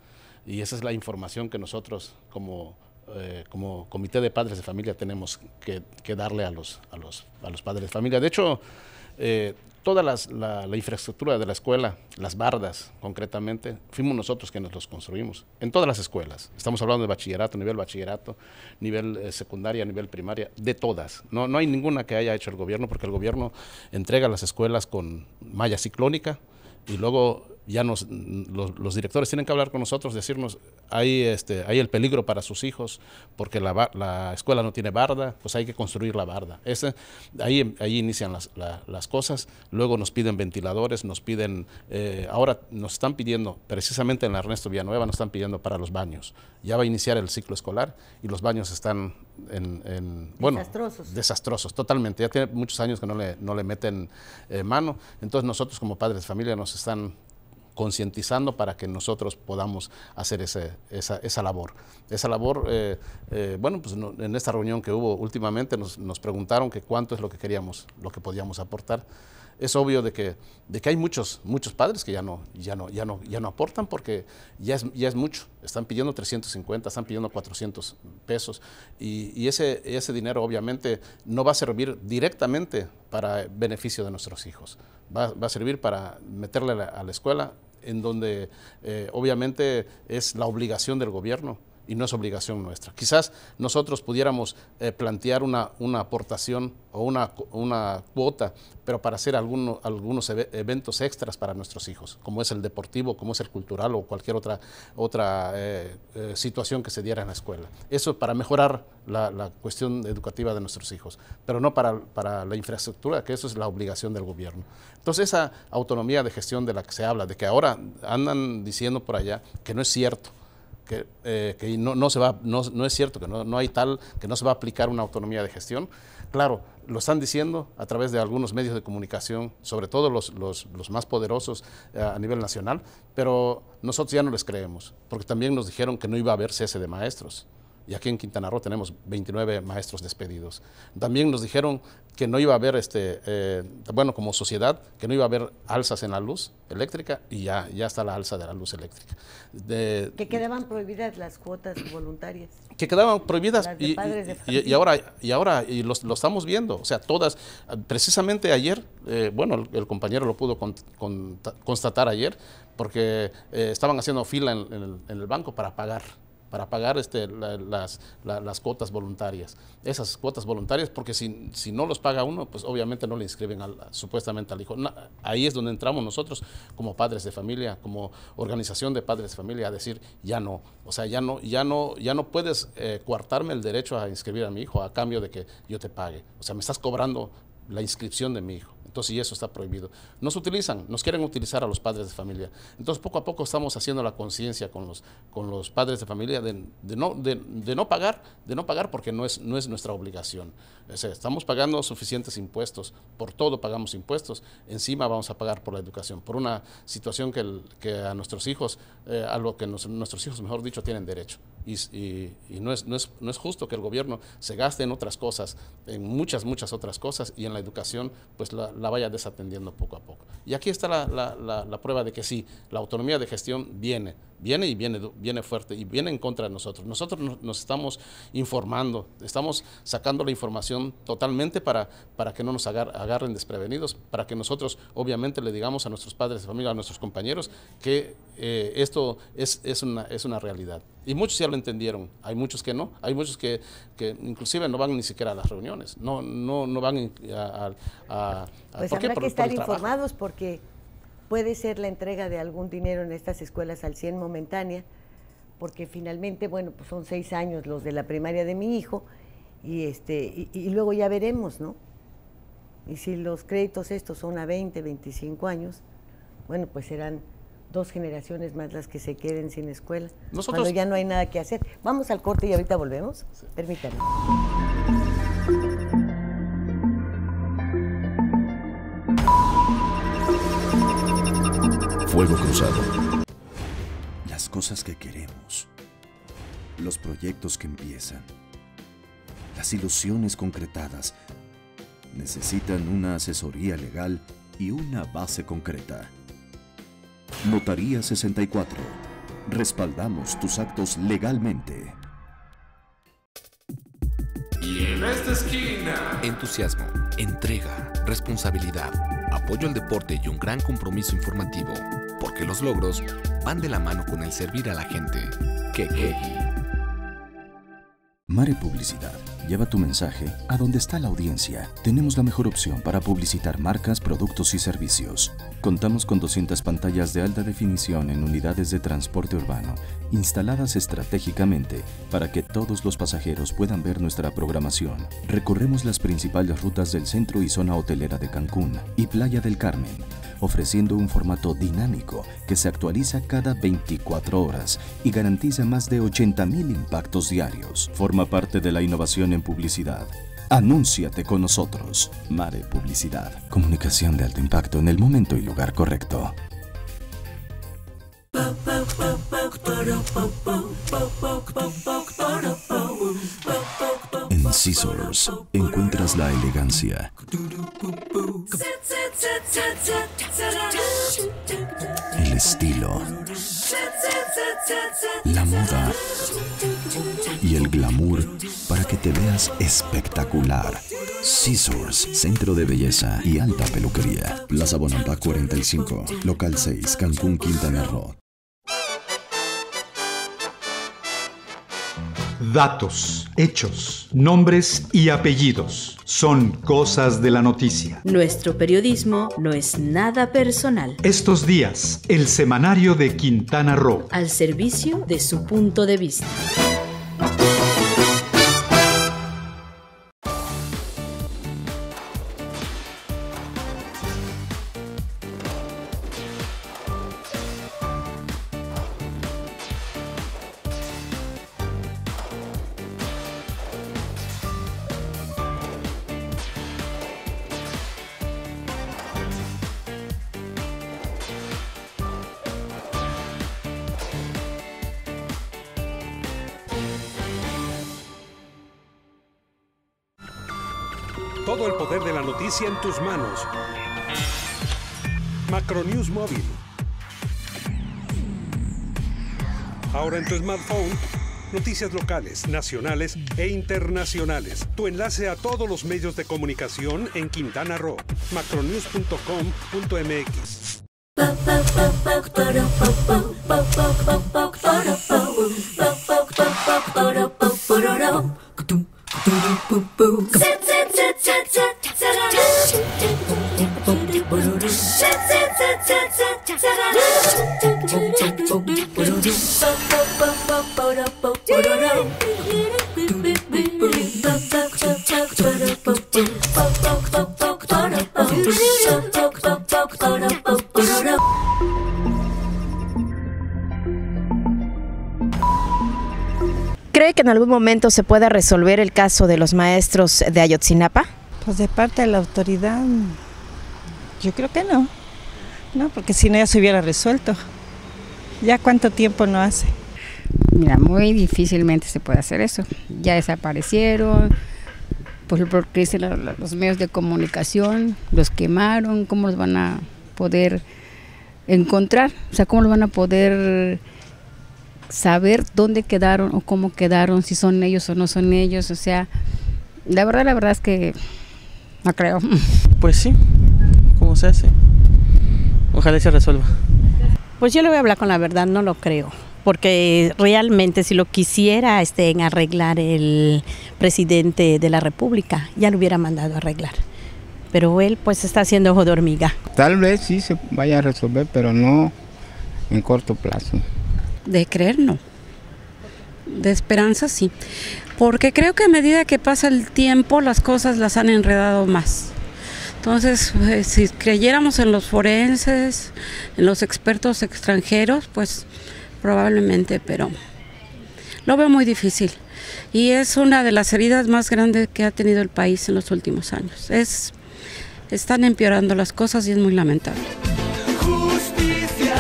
y esa es la información que nosotros como, eh, como comité de padres de familia tenemos que, darle a los, los, a los padres de familia. De hecho, eh, toda la, infraestructura de la escuela, las bardas concretamente, fuimos nosotros quienes los construimos, en todas las escuelas. Estamos hablando de bachillerato, nivel bachillerato, nivel eh, secundaria, nivel primaria, de todas. No, no hay ninguna que haya hecho el gobierno, porque el gobierno entrega las escuelas con malla ciclónica y luego ya los, directores tienen que hablar con nosotros, decirnos, hay, este, hay el peligro para sus hijos porque la, escuela no tiene barda, pues hay que construir la barda. Ese, ahí, ahí inician las, cosas, luego nos piden ventiladores, nos piden, eh, ahora nos están pidiendo, precisamente en la Ernesto Villanueva, nos están pidiendo para los baños. Ya va a iniciar el ciclo escolar y los baños están en, bueno, desastrosos. desastrosos, totalmente. Ya tiene muchos años que no le, no le meten eh, mano. Entonces nosotros como padres de familia nos están concientizando para que nosotros podamos hacer ese, esa, esa, labor. Esa labor, eh, eh, bueno, pues en esta reunión que hubo últimamente nos, nos, preguntaron que cuánto es lo que queríamos, lo que podíamos aportar. Es obvio de que, de que hay muchos, muchos padres que ya no, ya, no, ya, no, ya no aportan porque ya es, ya es mucho. Están pidiendo 350, están pidiendo 400 pesos y, y ese, ese dinero obviamente no va a servir directamente para beneficio de nuestros hijos. Va, va a servir para meterle a la, escuela, en donde eh, obviamente es la obligación del gobierno y no es obligación nuestra. Quizás nosotros pudiéramos eh, plantear una, una, aportación o una, cuota, pero para hacer algunos eventos extras para nuestros hijos, como es el deportivo, como es el cultural o cualquier otra, otra eh, eh, situación que se diera en la escuela. Eso para mejorar la, la cuestión educativa de nuestros hijos, pero no para, para, la infraestructura, que eso es la obligación del gobierno. Entonces esa autonomía de gestión de la que se habla, de que ahora andan diciendo por allá que no es cierto, que, eh, no, se va, no, es cierto que no, hay tal, que no se va a aplicar una autonomía de gestión. Claro, lo están diciendo a través de algunos medios de comunicación, sobre todo los, los, más poderosos eh, a nivel nacional, pero nosotros ya no les creemos, porque también nos dijeron que no iba a haber cese de maestros y aquí en Quintana Roo tenemos 29 maestros despedidos. También nos dijeron que no iba a haber, este, eh, bueno, como sociedad, que no iba a haber alzas en la luz eléctrica y ya, ya está la alza de la luz eléctrica. De, que quedaban prohibidas las cuotas voluntarias. Que quedaban prohibidas y, ahora, y ahora y lo, estamos viendo, o sea, todas, precisamente ayer, eh, bueno, el, compañero lo pudo constatar ayer, porque eh, estaban haciendo fila en el banco para pagar para pagar este, las, cuotas voluntarias. Esas cuotas voluntarias, porque si, no los paga uno, pues obviamente no le inscriben al, supuestamente al hijo. ahí es donde entramos nosotros como padres de familia, como organización de padres de familia, a decir, ya no, o sea, ya no, ya no, ya no puedes cuartarme eh, coartarme el derecho a inscribir a mi hijo a cambio de que yo te pague. O sea, me estás cobrando la inscripción de mi hijo. Entonces, y eso está prohibido. Nos utilizan, nos quieren utilizar a los padres de familia. Entonces, poco a poco estamos haciendo la conciencia con los, con los padres de familia de, no, de, no pagar, de no pagar porque no es, no es nuestra obligación. estamos pagando suficientes impuestos, por todo pagamos impuestos, encima vamos a pagar por la educación, por una situación que, que a nuestros hijos, eh, a lo que nuestros hijos, mejor dicho, tienen derecho. Y, no, es, no, es, no es justo que el gobierno se gaste en otras cosas, en muchas, muchas otras cosas, y en la educación, pues la la vaya desatendiendo poco a poco. Y aquí está la, la, la, prueba de que sí, la autonomía de gestión viene, viene y viene, viene fuerte y viene en contra de nosotros. Nosotros nos estamos informando, estamos sacando la información totalmente para, para que no nos agarren desprevenidos, para que nosotros obviamente le digamos a nuestros padres de familia, a nuestros compañeros, que eh, esto es, una, es una realidad. Y muchos ya lo entendieron, hay muchos que no, hay muchos que, que inclusive no van ni siquiera a las reuniones, no, no, no van a... pues habrá que estar informados porque puede ser la entrega de algún dinero en estas escuelas al 100 momentánea, porque finalmente, bueno, pues son seis años los de la primaria de mi hijo, y, este, y, luego ya veremos, ¿no? Y si los créditos estos son a 20, 25 años, bueno, pues serán dos generaciones más las que se queden sin escuela. Cuando ya no hay nada que hacer. Vamos al corte y ahorita volvemos. Permítanme. Fuego Cruzado. Las cosas que queremos, los proyectos que empiezan, las ilusiones concretadas, necesitan una asesoría legal y una base concreta. Notaría 64. Respaldamos tus actos legalmente. Y en esta esquina. Entusiasmo, entrega, responsabilidad, apoyo al deporte y un gran compromiso informativo que los logros van de la mano con el servir a la gente. Que Mare Publicidad. Lleva tu mensaje a donde está la audiencia. Tenemos la mejor opción para publicitar marcas, productos y servicios. Contamos con 200 pantallas de alta definición en unidades de transporte urbano, instaladas estratégicamente para que todos los pasajeros puedan ver nuestra programación. Recorremos las principales rutas del centro y zona hotelera de Cancún y Playa del Carmen ofreciendo un formato dinámico que se actualiza cada 24 horas y garantiza más de 80.000 impactos diarios. Forma parte de la innovación en publicidad. Anúnciate con nosotros. Mare Publicidad. Comunicación de alto impacto en el momento y lugar correcto. En Scissors encuentras la elegancia. El estilo. La moda. Y el glamour para que te veas espectacular. Scissors, Centro de Belleza y Alta Peluquería. Plaza bonaparte 45, Local 6, Cancún, Quintana Roo. Datos, hechos, nombres y apellidos son cosas de la noticia. Nuestro periodismo no es nada personal. Estos días, el semanario de Quintana Roo. Al servicio de su punto de vista. todo el poder de la noticia en tus manos. Macronews Móvil. Ahora en tu smartphone, noticias locales, nacionales e internacionales. Tu enlace a todos los medios de comunicación en Quintana Roo, macronews.com.mx. momento se pueda resolver el caso de los maestros de Ayotzinapa? Pues de parte de la autoridad, yo creo que no. No, porque si no ya se hubiera resuelto. ¿Ya cuánto tiempo no hace? Mira, muy difícilmente se puede hacer eso. Ya desaparecieron, pues, por ejemplo, los medios de comunicación, los quemaron, ¿cómo los van a poder encontrar? O sea, ¿cómo los van a poder saber dónde quedaron o cómo quedaron, si son ellos o no son ellos, o sea, la verdad, la verdad es que no creo. Pues sí, ¿cómo se hace? Ojalá se resuelva. Pues yo le voy a hablar con la verdad, no lo creo, porque realmente si lo quisiera este, en arreglar el presidente de la República, ya lo hubiera mandado a arreglar. Pero él pues está haciendo ojo de hormiga. Tal vez sí se vaya a resolver, pero no en corto plazo. De creer no. De esperanza sí. Porque creo que a medida que pasa el tiempo las cosas las han enredado más. Entonces, pues, si creyéramos en los forenses, en los expertos extranjeros, pues probablemente, pero lo veo muy difícil. Y es una de las heridas más grandes que ha tenido el país en los últimos años. Es, están empeorando las cosas y es muy lamentable. Justicia,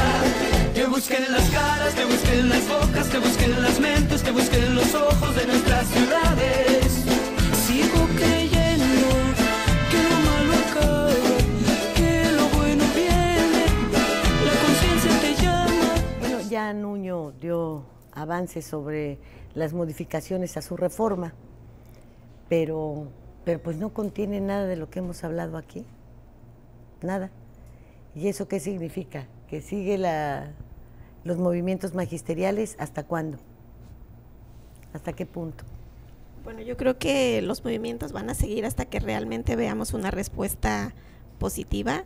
las en las bocas, que busquen las mentes, que busquen los ojos de nuestras ciudades. Sigo creyendo que lo malo acaba, que lo bueno viene, la conciencia te llama. Bueno, ya Nuño dio avances sobre las modificaciones a su reforma, pero, pero pues no contiene nada de lo que hemos hablado aquí. Nada. ¿Y eso qué significa? Que sigue la los movimientos magisteriales, ¿hasta cuándo? ¿Hasta qué punto? Bueno, yo creo que los movimientos van a seguir hasta que realmente veamos una respuesta positiva.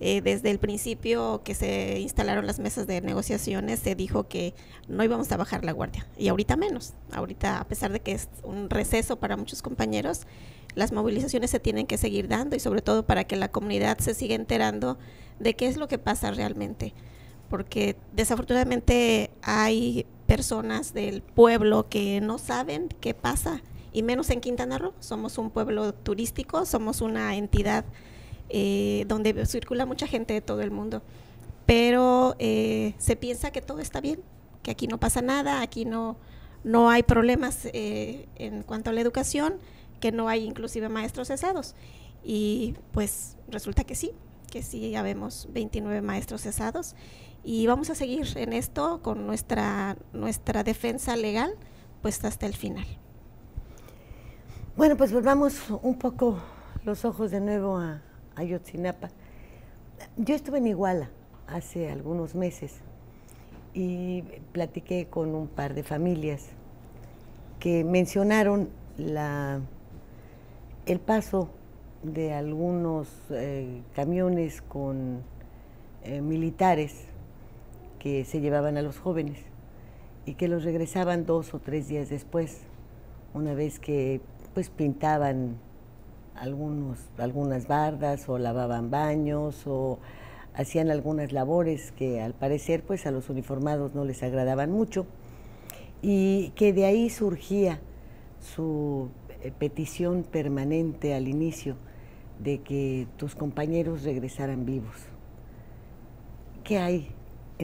Eh, desde el principio que se instalaron las mesas de negociaciones se dijo que no íbamos a bajar la guardia y ahorita menos. Ahorita, a pesar de que es un receso para muchos compañeros, las movilizaciones se tienen que seguir dando y sobre todo para que la comunidad se siga enterando de qué es lo que pasa realmente porque desafortunadamente hay personas del pueblo que no saben qué pasa, y menos en Quintana Roo. Somos un pueblo turístico, somos una entidad eh, donde circula mucha gente de todo el mundo, pero eh, se piensa que todo está bien, que aquí no pasa nada, aquí no, no hay problemas eh, en cuanto a la educación, que no hay inclusive maestros cesados. Y pues resulta que sí, que sí, ya vemos 29 maestros cesados y vamos a seguir en esto con nuestra, nuestra defensa legal pues hasta el final. Bueno, pues volvamos un poco los ojos de nuevo a Ayotzinapa. Yo estuve en Iguala hace algunos meses y platiqué con un par de familias que mencionaron la, el paso de algunos eh, camiones con eh, militares que se llevaban a los jóvenes y que los regresaban dos o tres días después, una vez que pues pintaban algunos, algunas bardas o lavaban baños o hacían algunas labores que al parecer pues a los uniformados no les agradaban mucho y que de ahí surgía su eh, petición permanente al inicio de que tus compañeros regresaran vivos. ¿Qué hay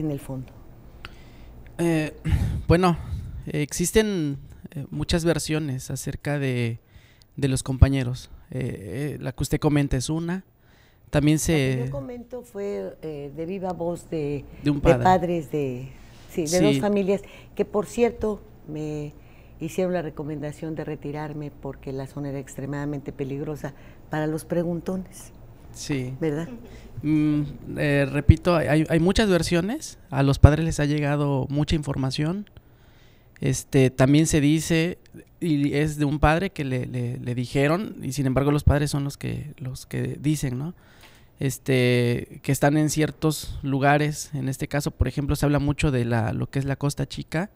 en el fondo? Eh, bueno, existen eh, muchas versiones acerca de, los compañeros. Eh, la que usted comenta es una. También se... La que yo comento fue de viva voz de, padres de, de dos familias, que por cierto me hicieron la recomendación de retirarme porque la zona era extremadamente peligrosa para los preguntones. Sí. ¿Verdad? Mm, eh, repito, hay, muchas versiones. A los padres les ha llegado mucha información. Este, también se dice, y es de un padre que le, le, dijeron, y sin embargo los padres son los que, los que dicen, ¿no? Este, que están en ciertos lugares. En este caso, por ejemplo, se habla mucho de la, lo que es la Costa Chica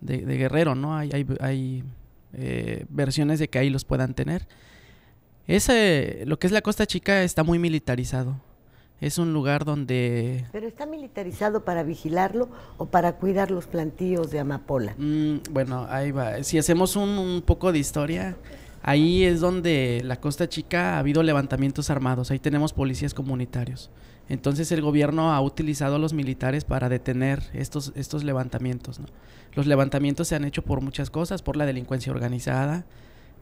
de, Guerrero, ¿no? Hay, hay, hay eh, versiones de que ahí los puedan tener. Ese, lo que es la Costa Chica está muy militarizado. Es un lugar donde... ¿Pero está militarizado para vigilarlo o para cuidar los plantíos de amapola? Mm, bueno, ahí va. Si hacemos un, poco de historia, ahí es donde la Costa Chica ha habido levantamientos armados. Ahí tenemos policías comunitarios. Entonces el gobierno ha utilizado a los militares para detener estos, estos levantamientos. Los levantamientos se han hecho por muchas cosas, por la delincuencia organizada,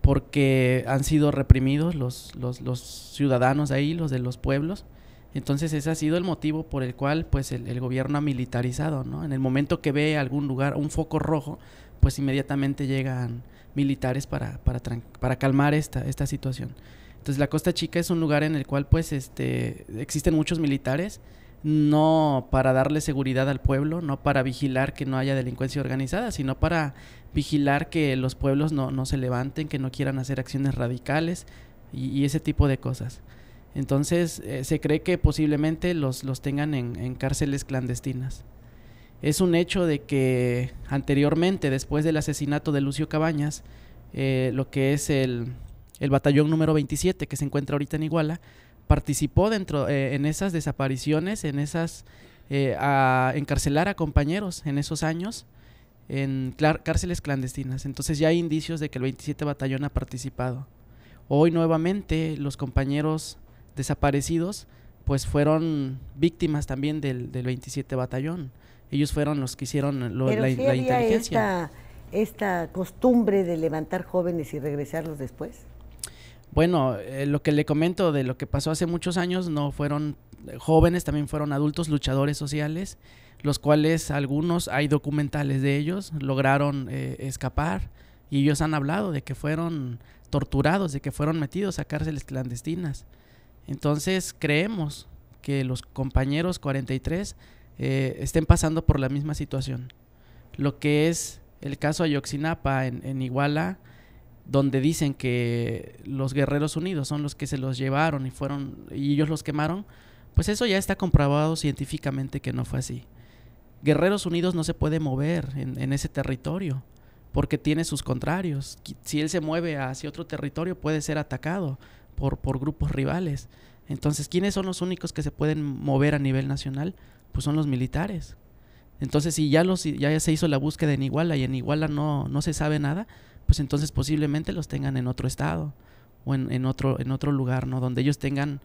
porque han sido reprimidos los, los, ciudadanos ahí, los de los pueblos. Entonces ese ha sido el motivo por el cual pues el, gobierno ha militarizado, En el momento que ve algún lugar, un foco rojo, pues inmediatamente llegan militares para, calmar esta, situación. Entonces la Costa Chica es un lugar en el cual pues este, existen muchos militares no para darle seguridad al pueblo, no para vigilar que no haya delincuencia organizada, sino para vigilar que los pueblos no, se levanten, que no quieran hacer acciones radicales y, ese tipo de cosas. Entonces eh, se cree que posiblemente los, tengan en, cárceles clandestinas. Es un hecho de que anteriormente, después del asesinato de Lucio Cabañas, eh, lo que es el, el batallón número 27 que se encuentra ahorita en Iguala, participó dentro eh, en esas desapariciones, en esas eh, a encarcelar a compañeros en esos años en cárceles clandestinas. Entonces ya hay indicios de que el 27 Batallón ha participado. Hoy nuevamente los compañeros desaparecidos pues fueron víctimas también del, del 27 Batallón. Ellos fueron los que hicieron lo, la, inteligencia. Esta, esta costumbre de levantar jóvenes y regresarlos después? Bueno, eh, lo que le comento de lo que pasó hace muchos años no fueron eh, jóvenes, también fueron adultos luchadores sociales, los cuales algunos, hay documentales de ellos, lograron eh, escapar y ellos han hablado de que fueron torturados, de que fueron metidos a cárceles clandestinas. Entonces creemos que los compañeros 43 estén pasando por la misma situación. Lo que es el caso Ayoxinapa en, en Iguala donde dicen que los guerreros unidos son los que se los llevaron y fueron y ellos los quemaron, pues eso ya está comprobado científicamente que no fue así. Guerreros Unidos no se puede mover en, ese territorio porque tiene sus contrarios. Si él se mueve hacia otro territorio puede ser atacado por, por grupos rivales. Entonces, ¿quiénes son los únicos que se pueden mover a nivel nacional? Pues son los militares. Entonces, si ya, los, ya se hizo la búsqueda en Iguala y en Iguala no, no se sabe nada, pues entonces posiblemente los tengan en otro estado o en, otro, en otro lugar, ¿no? Donde ellos tengan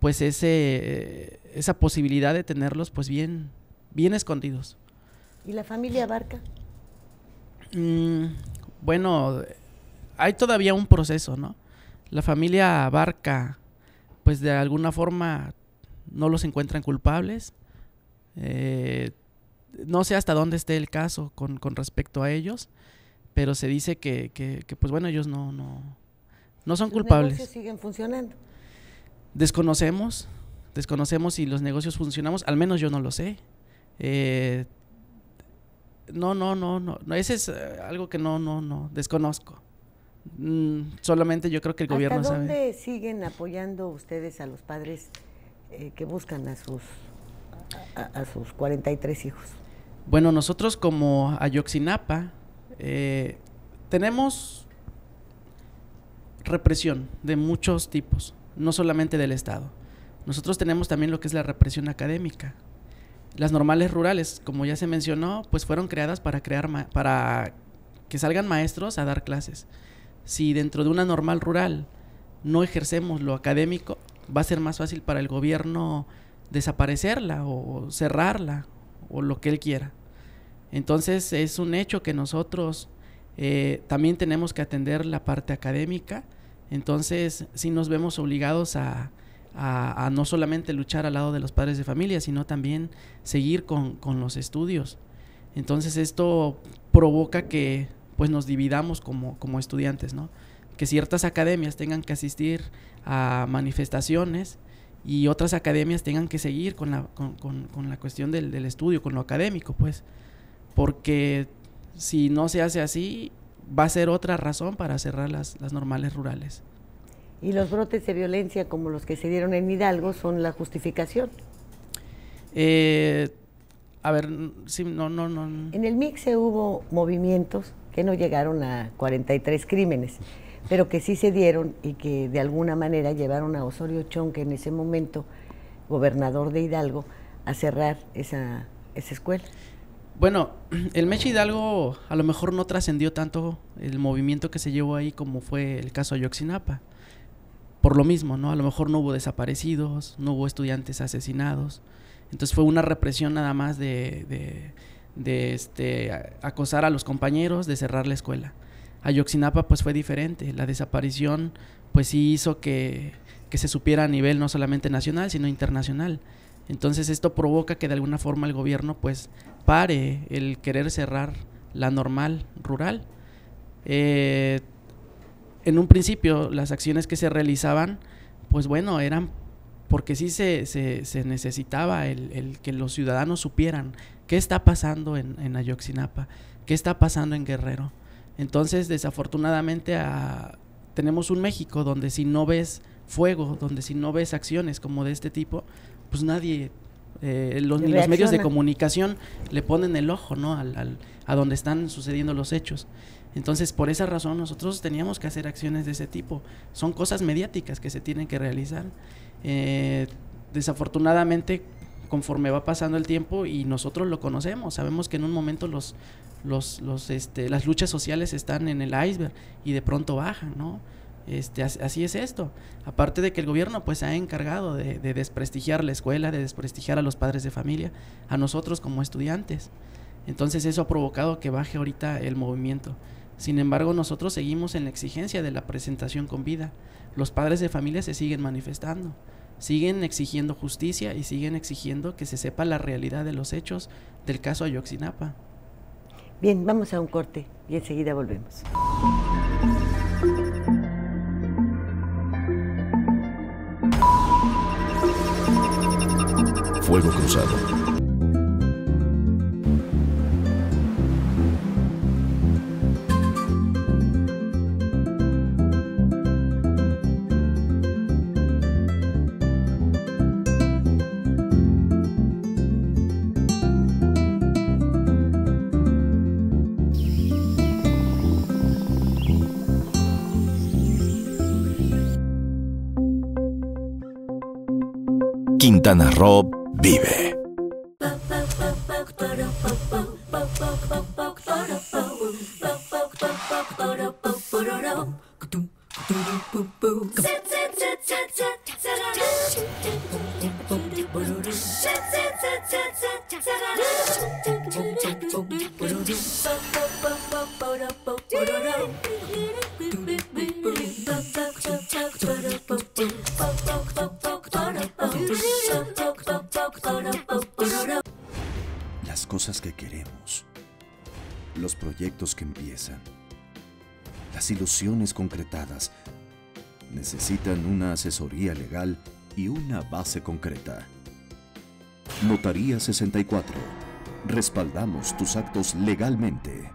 pues ese, esa posibilidad de tenerlos pues bien, bien escondidos. ¿Y la familia barca mm, bueno, hay todavía un proceso, ¿no? La familia barca pues de alguna forma no los encuentran culpables. Eh, no sé hasta dónde esté el caso con, con respecto a ellos pero se dice que, pues bueno, ellos no, no, no son los negocios siguen funcionando? Desconocemos, desconocemos si los negocios funcionamos, al menos yo no lo sé. Eh, no, no, no, no, no, ese es eh, algo que no, no, no, desconozco. Mm, solamente yo creo que el gobierno sabe. ¿Dónde siguen apoyando ustedes a los padres eh, que buscan a sus, a, a sus 43 hijos? Bueno, nosotros como Ayoxinapa, eh, tenemos represión de muchos tipos, no solamente del Estado. Nosotros tenemos también lo que es la represión académica. Las normales rurales, como ya se mencionó, pues fueron creadas para crear para que salgan maestros a dar clases. Si dentro de una normal rural no ejercemos lo académico, va a ser más fácil para el gobierno desaparecerla o cerrarla o lo que él quiera. Entonces es un hecho que nosotros eh, también tenemos que atender la parte académica, entonces sí nos vemos obligados a, no solamente luchar al lado de los padres de familia, sino también seguir con, los estudios. Entonces esto provoca que pues nos dividamos como, como estudiantes, ¿no? Que ciertas academias tengan que asistir a manifestaciones y otras academias tengan que seguir con la, con, con la cuestión del, del, estudio, con lo académico, pues porque si no se hace así, va a ser otra razón para cerrar las, normales rurales. Y los brotes de violencia como los que se dieron en Hidalgo son la justificación. Eh, a ver, no, no, no. En el mix se hubo movimientos que no llegaron a 43 crímenes, pero que sí se dieron y que de alguna manera llevaron a Osorio Chong, que en ese momento, gobernador de Hidalgo, a cerrar esa, esa escuela. Bueno, el Meche Hidalgo a lo mejor no trascendió tanto el movimiento que se llevó ahí como fue el caso Yoxinapa. Por lo mismo, ¿no? A lo mejor no hubo desaparecidos, no hubo estudiantes asesinados. Entonces fue una represión nada más de, de, de este, acosar a los compañeros, de cerrar la escuela. Ayotzinapa pues fue diferente. La desaparición pues sí hizo que, que, se supiera a nivel no solamente nacional, sino internacional. Entonces esto provoca que de alguna forma el gobierno pues pare el querer cerrar la normal rural. Eh, en un principio las acciones que se realizaban pues bueno eran porque sí se, se, necesitaba el, que los ciudadanos supieran qué está pasando en, en Ayoxinapa, qué está pasando en Guerrero. Entonces desafortunadamente tenemos un México donde si no ves fuego, donde si no ves acciones como de este tipo, pues nadie, eh, los, ni los medios de comunicación le ponen el ojo, ¿no? Al, a donde están sucediendo los hechos. Entonces, por esa razón nosotros teníamos que hacer acciones de ese tipo. Son cosas mediáticas que se tienen que realizar. Eh, desafortunadamente, conforme va pasando el tiempo y nosotros lo conocemos, sabemos que en un momento los, los, los, este, las luchas sociales están en el iceberg y de pronto bajan, ¿no? Este, así es esto. Aparte de que el gobierno pues se ha encargado de, desprestigiar la escuela, de desprestigiar a los padres de familia, a nosotros como estudiantes. Entonces eso ha provocado que baje ahorita el movimiento. Sin embargo, nosotros seguimos en la exigencia de la presentación con vida. Los padres de familia se siguen manifestando, siguen exigiendo justicia y siguen exigiendo que se sepa la realidad de los hechos del caso Ayoxinapa. Bien, vamos a un corte y enseguida volvemos. Fuego Cruzado. Quintana Roo Vive. asesoría legal y una base concreta. Notaría 64. Respaldamos tus actos legalmente.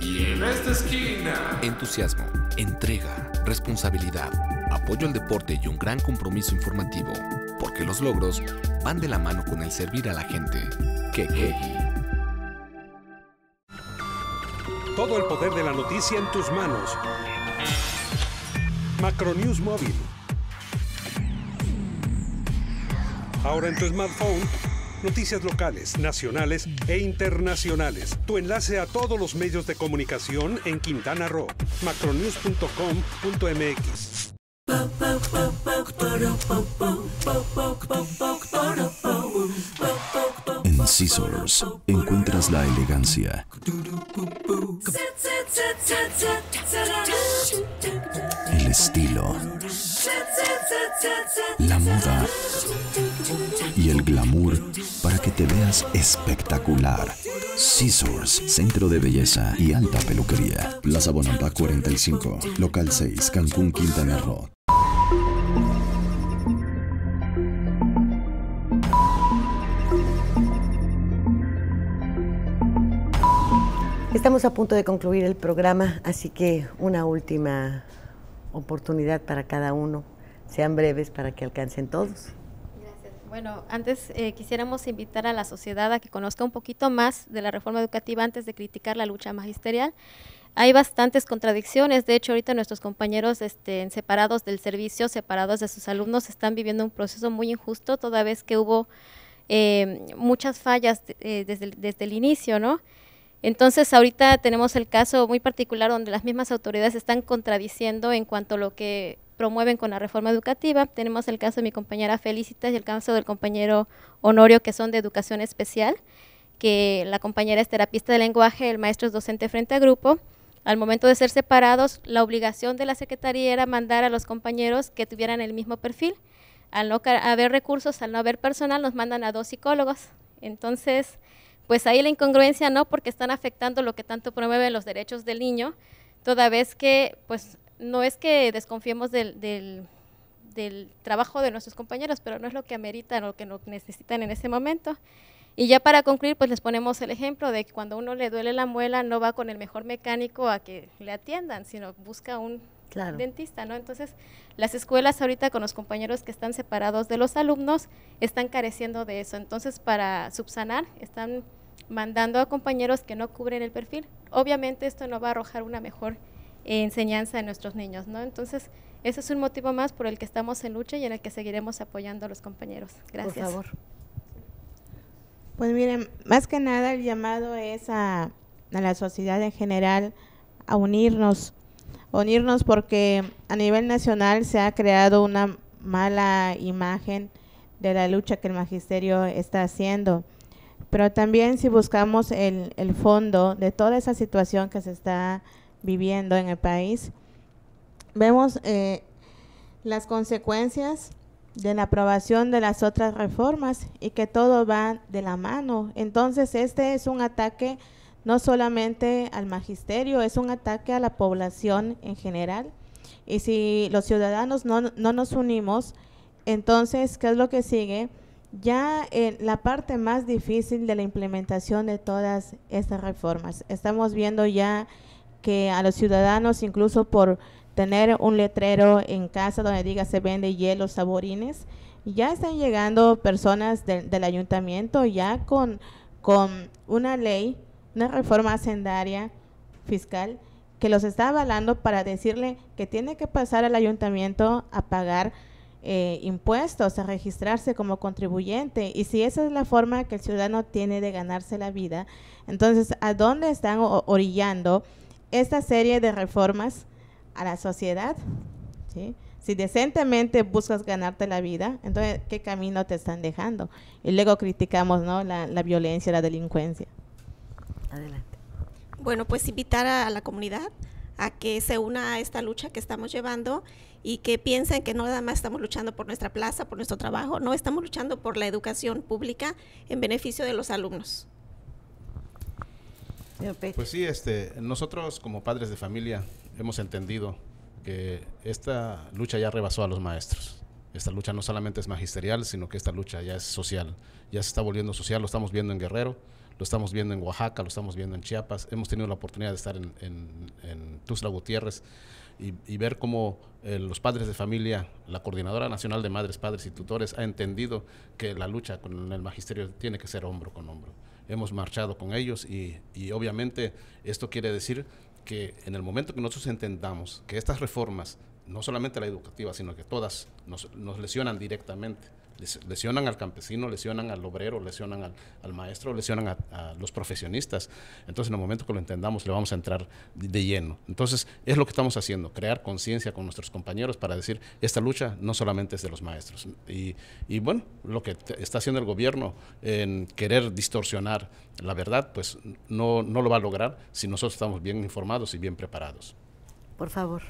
Y en esta esquina. Entusiasmo, entrega, responsabilidad, apoyo al deporte y un gran compromiso informativo. Porque los logros van de la mano con el servir a la gente. que Todo el poder de la noticia en tus manos. Macronews Móvil. Ahora en tu smartphone, noticias locales, nacionales e internacionales. Tu enlace a todos los medios de comunicación en Quintana Roo. macronews.com.mx. En Scissors encuentras la elegancia estilo, la moda y el glamour para que te veas espectacular. Scissors, Centro de Belleza y Alta Peluquería. Plaza Bonampa 45, Local 6, Cancún, Quintana Roo. Estamos a punto de concluir el programa, así que una última oportunidad para cada uno, sean breves para que alcancen todos. Bueno, antes eh, quisiéramos invitar a la sociedad a que conozca un poquito más de la reforma educativa antes de criticar la lucha magisterial. Hay bastantes contradicciones, de hecho ahorita nuestros compañeros este, separados del servicio, separados de sus alumnos, están viviendo un proceso muy injusto, toda vez que hubo eh, muchas fallas eh, desde, desde el inicio, ¿no? Entonces, ahorita tenemos el caso muy particular donde las mismas autoridades están contradiciendo en cuanto a lo que promueven con la reforma educativa. Tenemos el caso de mi compañera Felicitas y el caso del compañero Honorio, que son de educación especial, que la compañera es terapista de lenguaje, el maestro es docente frente a grupo. Al momento de ser separados, la obligación de la Secretaría era mandar a los compañeros que tuvieran el mismo perfil. Al no haber recursos, al no haber personal, nos mandan a dos psicólogos. Entonces, pues ahí la incongruencia no, porque están afectando lo que tanto promueven los derechos del niño, toda vez que, pues, no es que desconfiemos del, del, trabajo de nuestros compañeros, pero no es lo que ameritan o lo que necesitan en ese momento. Y ya para concluir, pues les ponemos el ejemplo de que cuando uno le duele la muela, no va con el mejor mecánico a que le atiendan, sino busca un dentista, ¿no? Entonces, las escuelas ahorita con los compañeros que están separados de los alumnos están careciendo de eso. Entonces, para subsanar, están mandando a compañeros que no cubren el perfil. Obviamente esto no va a arrojar una mejor eh, enseñanza a nuestros niños, ¿no? Entonces, ese es un motivo más por el que estamos en lucha y en el que seguiremos apoyando a los compañeros. Gracias. Por favor. Pues miren, más que nada el llamado es a, a la sociedad en general a unirnos, unirnos porque a nivel nacional se ha creado una mala imagen de la lucha que el magisterio está haciendo. Pero también si buscamos el, fondo de toda esa situación que se está viviendo en el país, vemos eh, las consecuencias de la aprobación de las otras reformas y que todo va de la mano. Entonces, este es un ataque no solamente al magisterio, es un ataque a la población en general. Y si los ciudadanos no nos unimos, entonces, ¿qué es lo que sigue? ya en eh, la parte más difícil de la implementación de todas estas reformas. Estamos viendo ya que a los ciudadanos, incluso por tener un letrero en casa donde diga se vende hielo, saborines, ya están llegando personas del ayuntamiento ya con, con una ley, una reforma hacendaria fiscal que los está avalando para decirle que tiene que pasar al ayuntamiento a pagar eh, impuestos, a registrarse como contribuyente. Y si esa es la forma que el ciudadano tiene de ganarse la vida, entonces, ¿a dónde están orillando esta serie de reformas a la sociedad? Si decentemente buscas ganarte la vida, entonces, ¿qué camino te están dejando? Y luego criticamos ¿no? la, la violencia, la delincuencia. Adelante. Bueno, pues invitar a la comunidad a que se una a esta lucha que estamos llevando y que piensan que no nada más estamos luchando por nuestra plaza, por nuestro trabajo, no, estamos luchando por la educación pública en beneficio de los alumnos. Pues sí, este, nosotros como padres de familia hemos entendido que esta lucha ya rebasó a los maestros. Esta lucha no solamente es magisterial, sino que esta lucha ya es social, ya se está volviendo social, lo estamos viendo en Guerrero, lo estamos viendo en Oaxaca, lo estamos viendo en Chiapas, hemos tenido la oportunidad de estar en, en, en Tuzla Gutiérrez, y, ver cómo eh, los padres de familia, la Coordinadora Nacional de Madres, Padres y Tutores ha entendido que la lucha con el magisterio tiene que ser hombro con hombro. Hemos marchado con ellos y, obviamente esto quiere decir que en el momento que nosotros entendamos que estas reformas, no solamente la educativa, sino que todas nos, nos lesionan directamente, lesionan al campesino, lesionan al obrero, lesionan al, maestro, lesionan a, los profesionistas. Entonces, en el momento que lo entendamos, le vamos a entrar de, lleno. Entonces, es lo que estamos haciendo, crear conciencia con nuestros compañeros para decir, esta lucha no solamente es de los maestros. Y, bueno, lo que está haciendo el gobierno en querer distorsionar la verdad, pues no lo va a lograr si nosotros estamos bien informados y bien preparados. Por favor.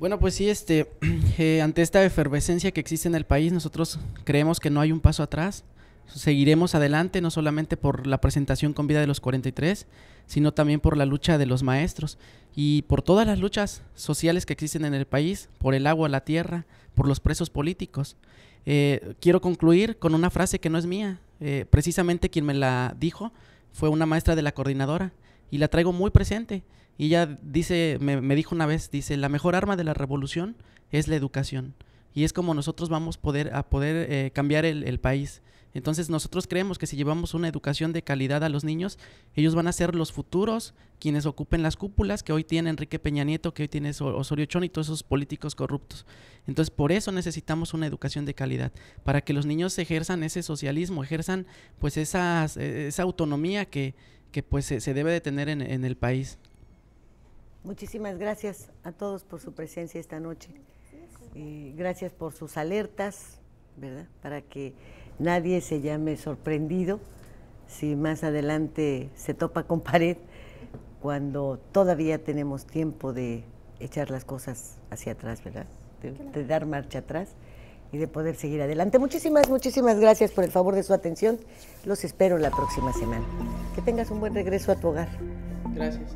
Bueno, pues sí, este, eh, ante esta efervescencia que existe en el país, nosotros creemos que no hay un paso atrás. Seguiremos adelante, no solamente por la presentación con vida de los 43, sino también por la lucha de los maestros y por todas las luchas sociales que existen en el país, por el agua, la tierra, por los presos políticos. Eh, quiero concluir con una frase que no es mía. Eh, precisamente quien me la dijo fue una maestra de la coordinadora y la traigo muy presente. Y ya dice, me, dijo una vez, dice, la mejor arma de la revolución es la educación. Y es como nosotros vamos poder, a poder eh, cambiar el, país. Entonces nosotros creemos que si llevamos una educación de calidad a los niños, ellos van a ser los futuros quienes ocupen las cúpulas que hoy tiene Enrique Peña Nieto, que hoy tiene Osorio Chón y todos esos políticos corruptos. Entonces por eso necesitamos una educación de calidad, para que los niños ejerzan ese socialismo, ejerzan pues eh, esa autonomía que, pues se, debe de tener en, en el país. Muchísimas gracias a todos por su presencia esta noche. Eh, gracias por sus alertas, ¿verdad? Para que nadie se llame sorprendido si más adelante se topa con pared cuando todavía tenemos tiempo de echar las cosas hacia atrás, ¿verdad? de, de dar marcha atrás y de poder seguir adelante. Muchísimas, muchísimas gracias por el favor de su atención. Los espero la próxima semana. Que tengas un buen regreso a tu hogar. Gracias.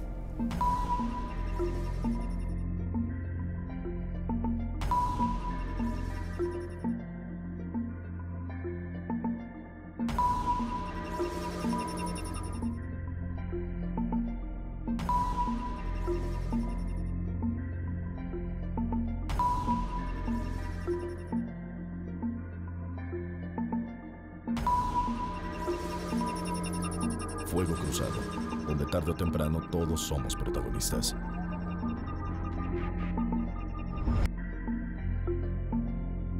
todos somos protagonistas.